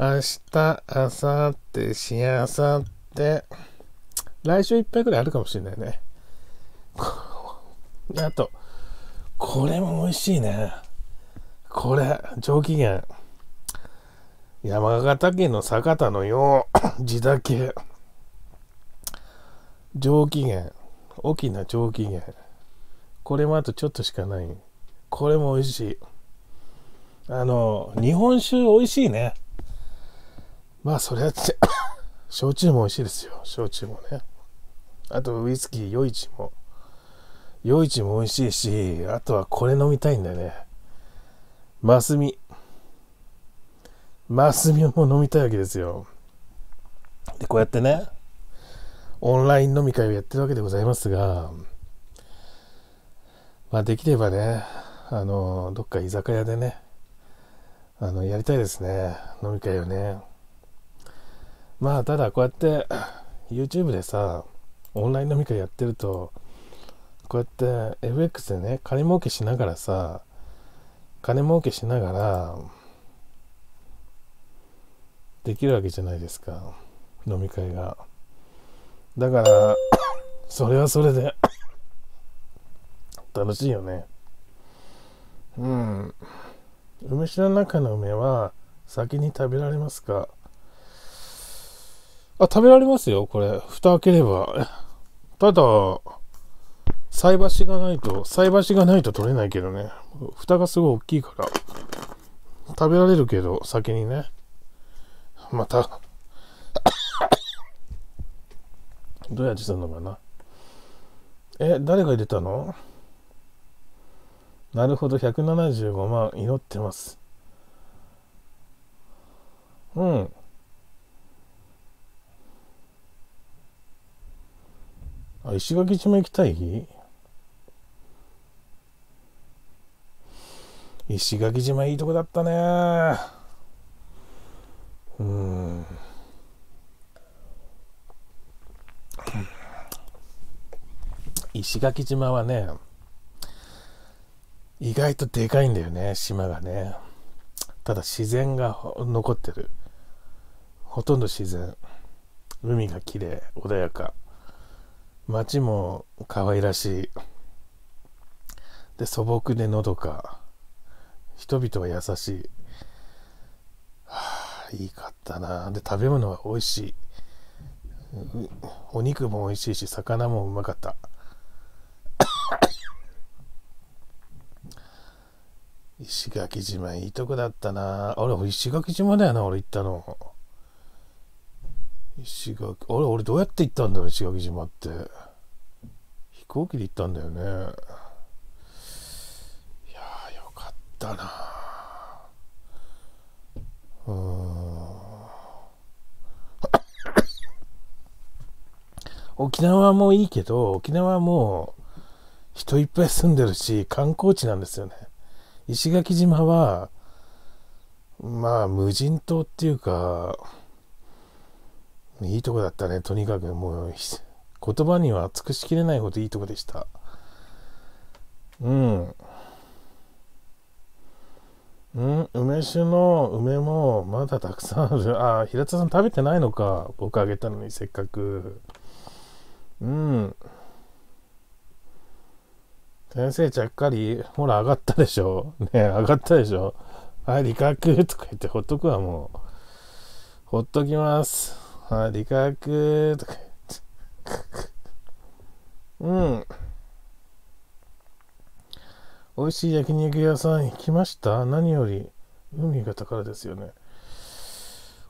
明日明後日しあさって来週いっぱいぐらいあるかもしれないね [LAUGHS] あとこれも美味しいねこれ上機嫌山形県の酒田のよう [COUGHS] 地酒上機嫌大きな上機嫌これもあとちょっとしかない。これも美味しい。あの、日本酒美味しいね。まあ、それはって、[COUGHS] 焼酎も美味しいですよ。焼酎もね。あと、ウイスキー、余市も。余市も美味しいし、あとはこれ飲みたいんだよね。マスミ。マスミも飲みたいわけですよ。で、こうやってね、オンライン飲み会をやってるわけでございますが、まあ、できればね、あの、どっか居酒屋でね、あの、やりたいですね。飲み会をね。まあ、ただこうやって、YouTube でさ、オンライン飲み会やってると、こうやって FX でね、金儲けしながらさ、金儲けしながら、できるわけじゃないですか。飲み会が。だから、それはそれで楽しいよねうん梅酒の中の梅は先に食べられますかあ食べられますよこれ蓋開ければただ菜箸がないと菜箸がないと取れないけどね蓋がすごい大きいから食べられるけど先にねまたどうやってするのかなえ誰が入れたのなるほど、175万祈ってます。うん。あ、石垣島行きたい石垣島いいとこだったねうん石垣島はね意外とでかいんだよね島がねただ自然が残ってるほとんど自然海が綺麗穏やか街も可愛らしいで素朴でのどか人々は優しい、はあ、いいかったなで食べ物は美味しいお肉も美味しいし魚もうまかった石垣島いいとこだったなあれ石垣島だよな俺行ったの石垣あれ俺どうやって行ったんだろう石垣島って飛行機で行ったんだよねいやーよかったなうん [COUGHS] 沖縄もいいけど沖縄も人いっぱい住んでるし観光地なんですよね石垣島はまあ無人島っていうかいいとこだったねとにかくもう言葉には尽くしきれないほどいいとこでしたうんうん梅酒の梅もまだたくさんあるあ平田さん食べてないのか僕あげたのにせっかくうん先生ちゃっかり、ほら上がったでしょ。ね上がったでしょ。はい、理学とか言ってほっとくわ、もう。ほっときます。はい、理学とか言って。うん。美味しい焼肉屋さん行きました何より海が宝ですよね。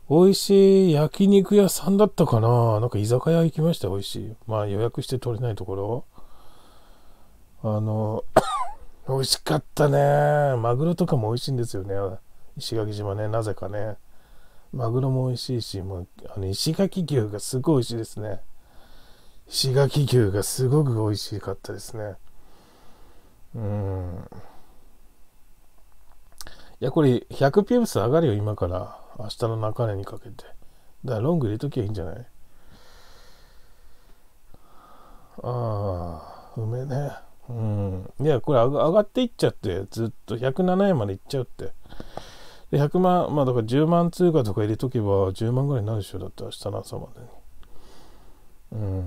美味しい焼肉屋さんだったかななんか居酒屋行きました、美味しい。まあ予約して取れないところ。あの [COUGHS] 美味しかったねマグロとかも美味しいんですよね石垣島ねなぜかねマグロも美味しいしもうあの石垣牛がすごい美味しいですね石垣牛がすごく美味しかったですねうんいやこれ1 0 0 p m ス上がるよ今から明日の中根にかけてだからロング入れときゃいいんじゃないああ梅ねうん。いや、これ上がっていっちゃって、ずっと107円までいっちゃうって。で、100万、まあだから10万通貨とか入れとけば10万ぐらいになるでしょ、だって明日の朝までに。うん。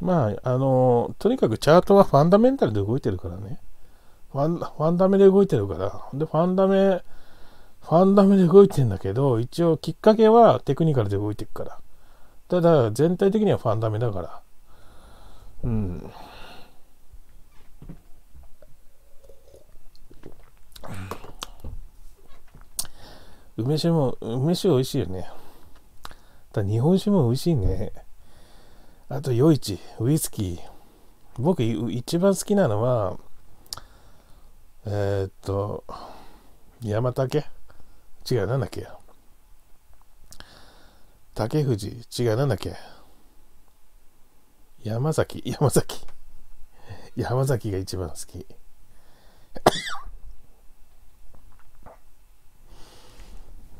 まあ、あの、とにかくチャートはファンダメンタルで動いてるからね。ファンファンダメで動いてるから。で、ファンダメ、ファンダメで動いてんだけど、一応きっかけはテクニカルで動いてるから。ただ、全体的にはファンダメだから。うん。梅酒も、梅酒美味しいよね。だ日本酒も美味しいね。あと、余市、ウイスキー。僕、一番好きなのは、えー、っと、山竹違う、なんだっけ竹藤違う、なんだっけ山崎、山崎。山崎が一番好き。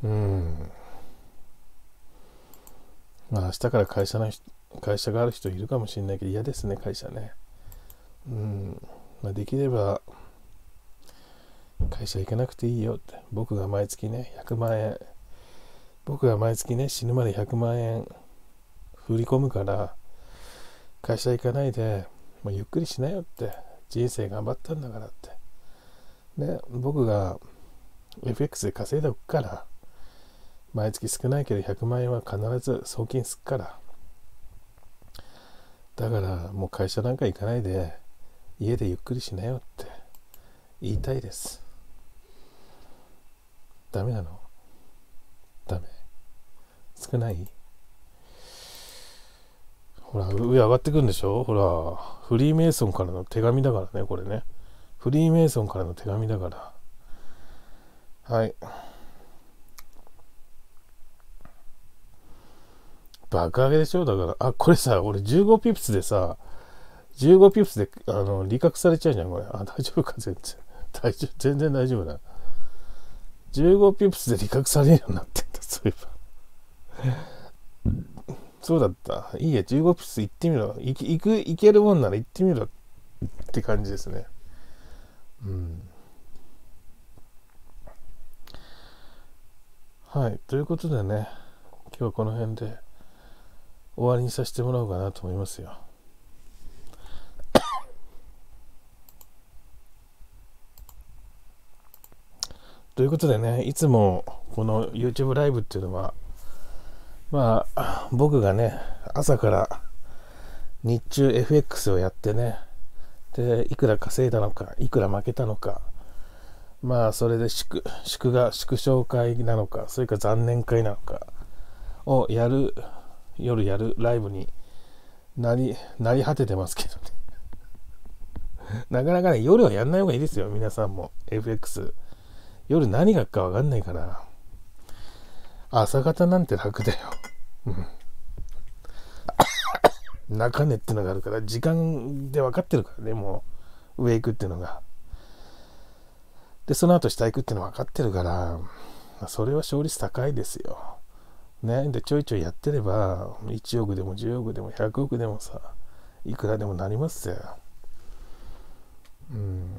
うん。まあ、明日から会社の会社がある人いるかもしれないけど、嫌ですね、会社ね。うん。まあ、できれば、会社行かなくていいよって。僕が毎月ね、100万円。僕が毎月ね、死ぬまで100万円振り込むから、会社行かないでもうゆっくりしなよって人生頑張ったんだからってね僕が FX で稼いでおくから毎月少ないけど100万円は必ず送金すっからだからもう会社なんか行かないで家でゆっくりしなよって言いたいですダメなのダメ少ないほら、上上がってくんでしょほら、フリーメイソンからの手紙だからね、これね。フリーメイソンからの手紙だから。はい。爆上げでしょだから、あ、これさ、俺15ピプスでさ、15ピプスで、あの、利確されちゃうじゃん、これ。あ、大丈夫か、全然。大丈夫、全然大丈夫だ。15ピプスで利確されるようになってんだ、そういえば。そうだった。いいや、15ピース行ってみろ。行行く、行けるもんなら行ってみろって感じですね。うん。はい。ということでね、今日はこの辺で終わりにさせてもらおうかなと思いますよ。ということでね、いつもこの YouTube ライブっていうのは、まあ、僕がね、朝から日中 FX をやってね、で、いくら稼いだのか、いくら負けたのか、まあ、それで祝、祝祝勝会なのか、それか残念会なのか、をやる、夜やるライブになり、なり果ててますけどね。[LAUGHS] なかなかね、夜はやんない方がいいですよ、皆さんも。FX。夜何がっかわかんないから。朝方なんて楽だよ。うん。中根ってのがあるから、時間で分かってるからね、もう、上行くってのが。で、その後下行くっての分かってるから、それは勝率高いですよ。ね。で、ちょいちょいやってれば、1億でも10億でも100億でもさ、いくらでもなりますよ。うん。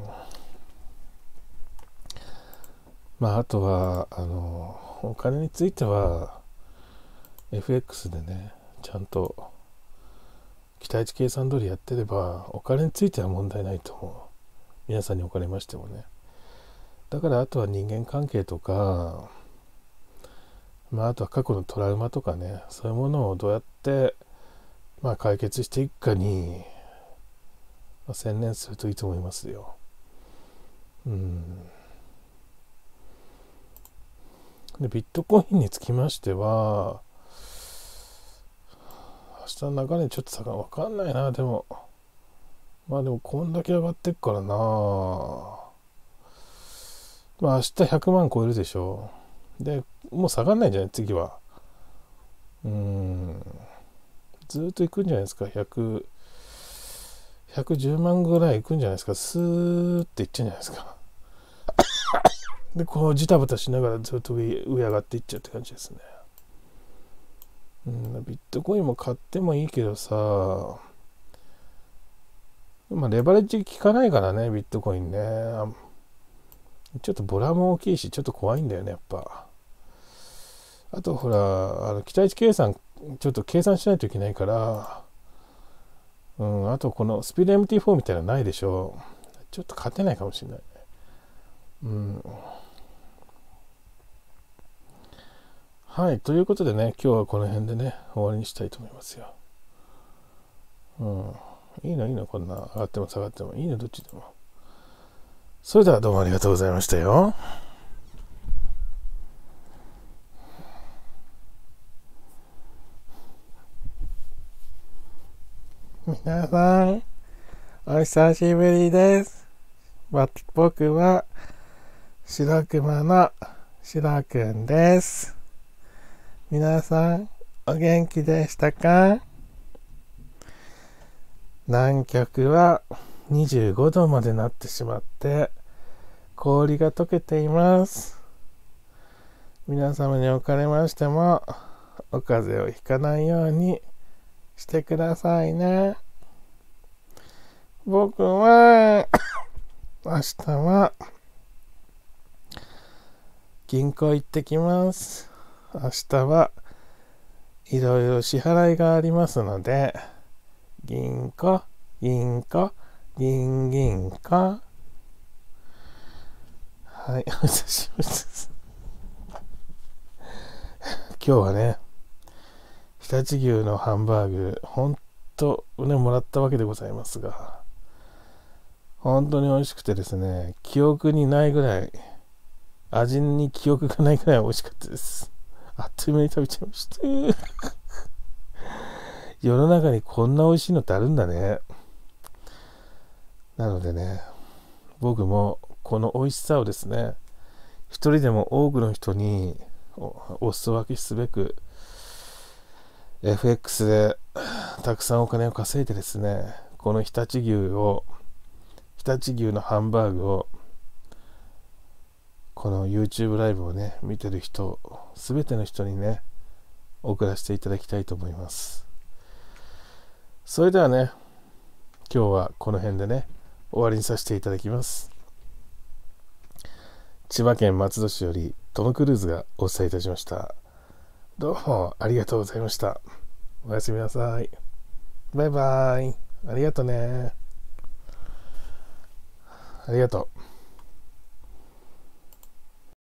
まあ、あとは、あの、お金については FX でねちゃんと期待値計算通りやってればお金については問題ないと思う皆さんにおかれましてもねだからあとは人間関係とかまああとは過去のトラウマとかねそういうものをどうやってまあ解決していくかに、まあ、専念するといいと思いますようんでビットコインにつきましては明日の中でちょっと下が分かんないなでもまあでもこんだけ上がってっからなまあ明日100万超えるでしょでもう下がんないんじゃない次はうんずっといくんじゃないですか100 110万ぐらいいくんじゃないですかスーっていっちゃうんじゃないですかでこうジタバタしながらずっと上上上がっていっちゃうって感じですねうんビットコインも買ってもいいけどさまあレバレッジ効かないからねビットコインねちょっとボラも大きいしちょっと怖いんだよねやっぱあとほらあの期待値計算ちょっと計算しないといけないからうんあとこのスピード MT4 みたいなのないでしょちょっと勝てないかもしれないうんはい、ということでね、今日はこの辺でね、終わりにしたいと思いますよ。うん。いいの、いいの、こんな、上がっても下がっても。いいの、どっちでも。それではどうもありがとうございましたよ。皆さん、お久しぶりです。僕は、白熊の白くんです。皆さんお元気でしたか南極は25度までなってしまって氷が溶けています皆様におかれましてもお風邪をひかないようにしてくださいね僕は [COUGHS] 明日は銀行行ってきます明日はいろいろ支払いがありますので、銀行、銀行、銀銀行。はい、お久しぶりです。今日はね、常陸牛のハンバーグ、ほんと、ね、もらったわけでございますが、本当に美味しくてですね、記憶にないぐらい、味に記憶がないぐらい美味しかったです。あっという間に食べちゃいました世の中にこんな美味しいのってあるんだねなのでね僕もこの美味しさをですね一人でも多くの人にお裾分けすべく FX でたくさんお金を稼いでですねこの常陸牛を常陸牛のハンバーグをこの YouTube ライブをね見てる人全ての人にね送らせていただきたいと思いますそれではね今日はこの辺でね終わりにさせていただきます千葉県松戸市よりトム・クルーズがお伝えいたしましたどうもありがとうございましたおやすみなさいバイバイありがとねありがとう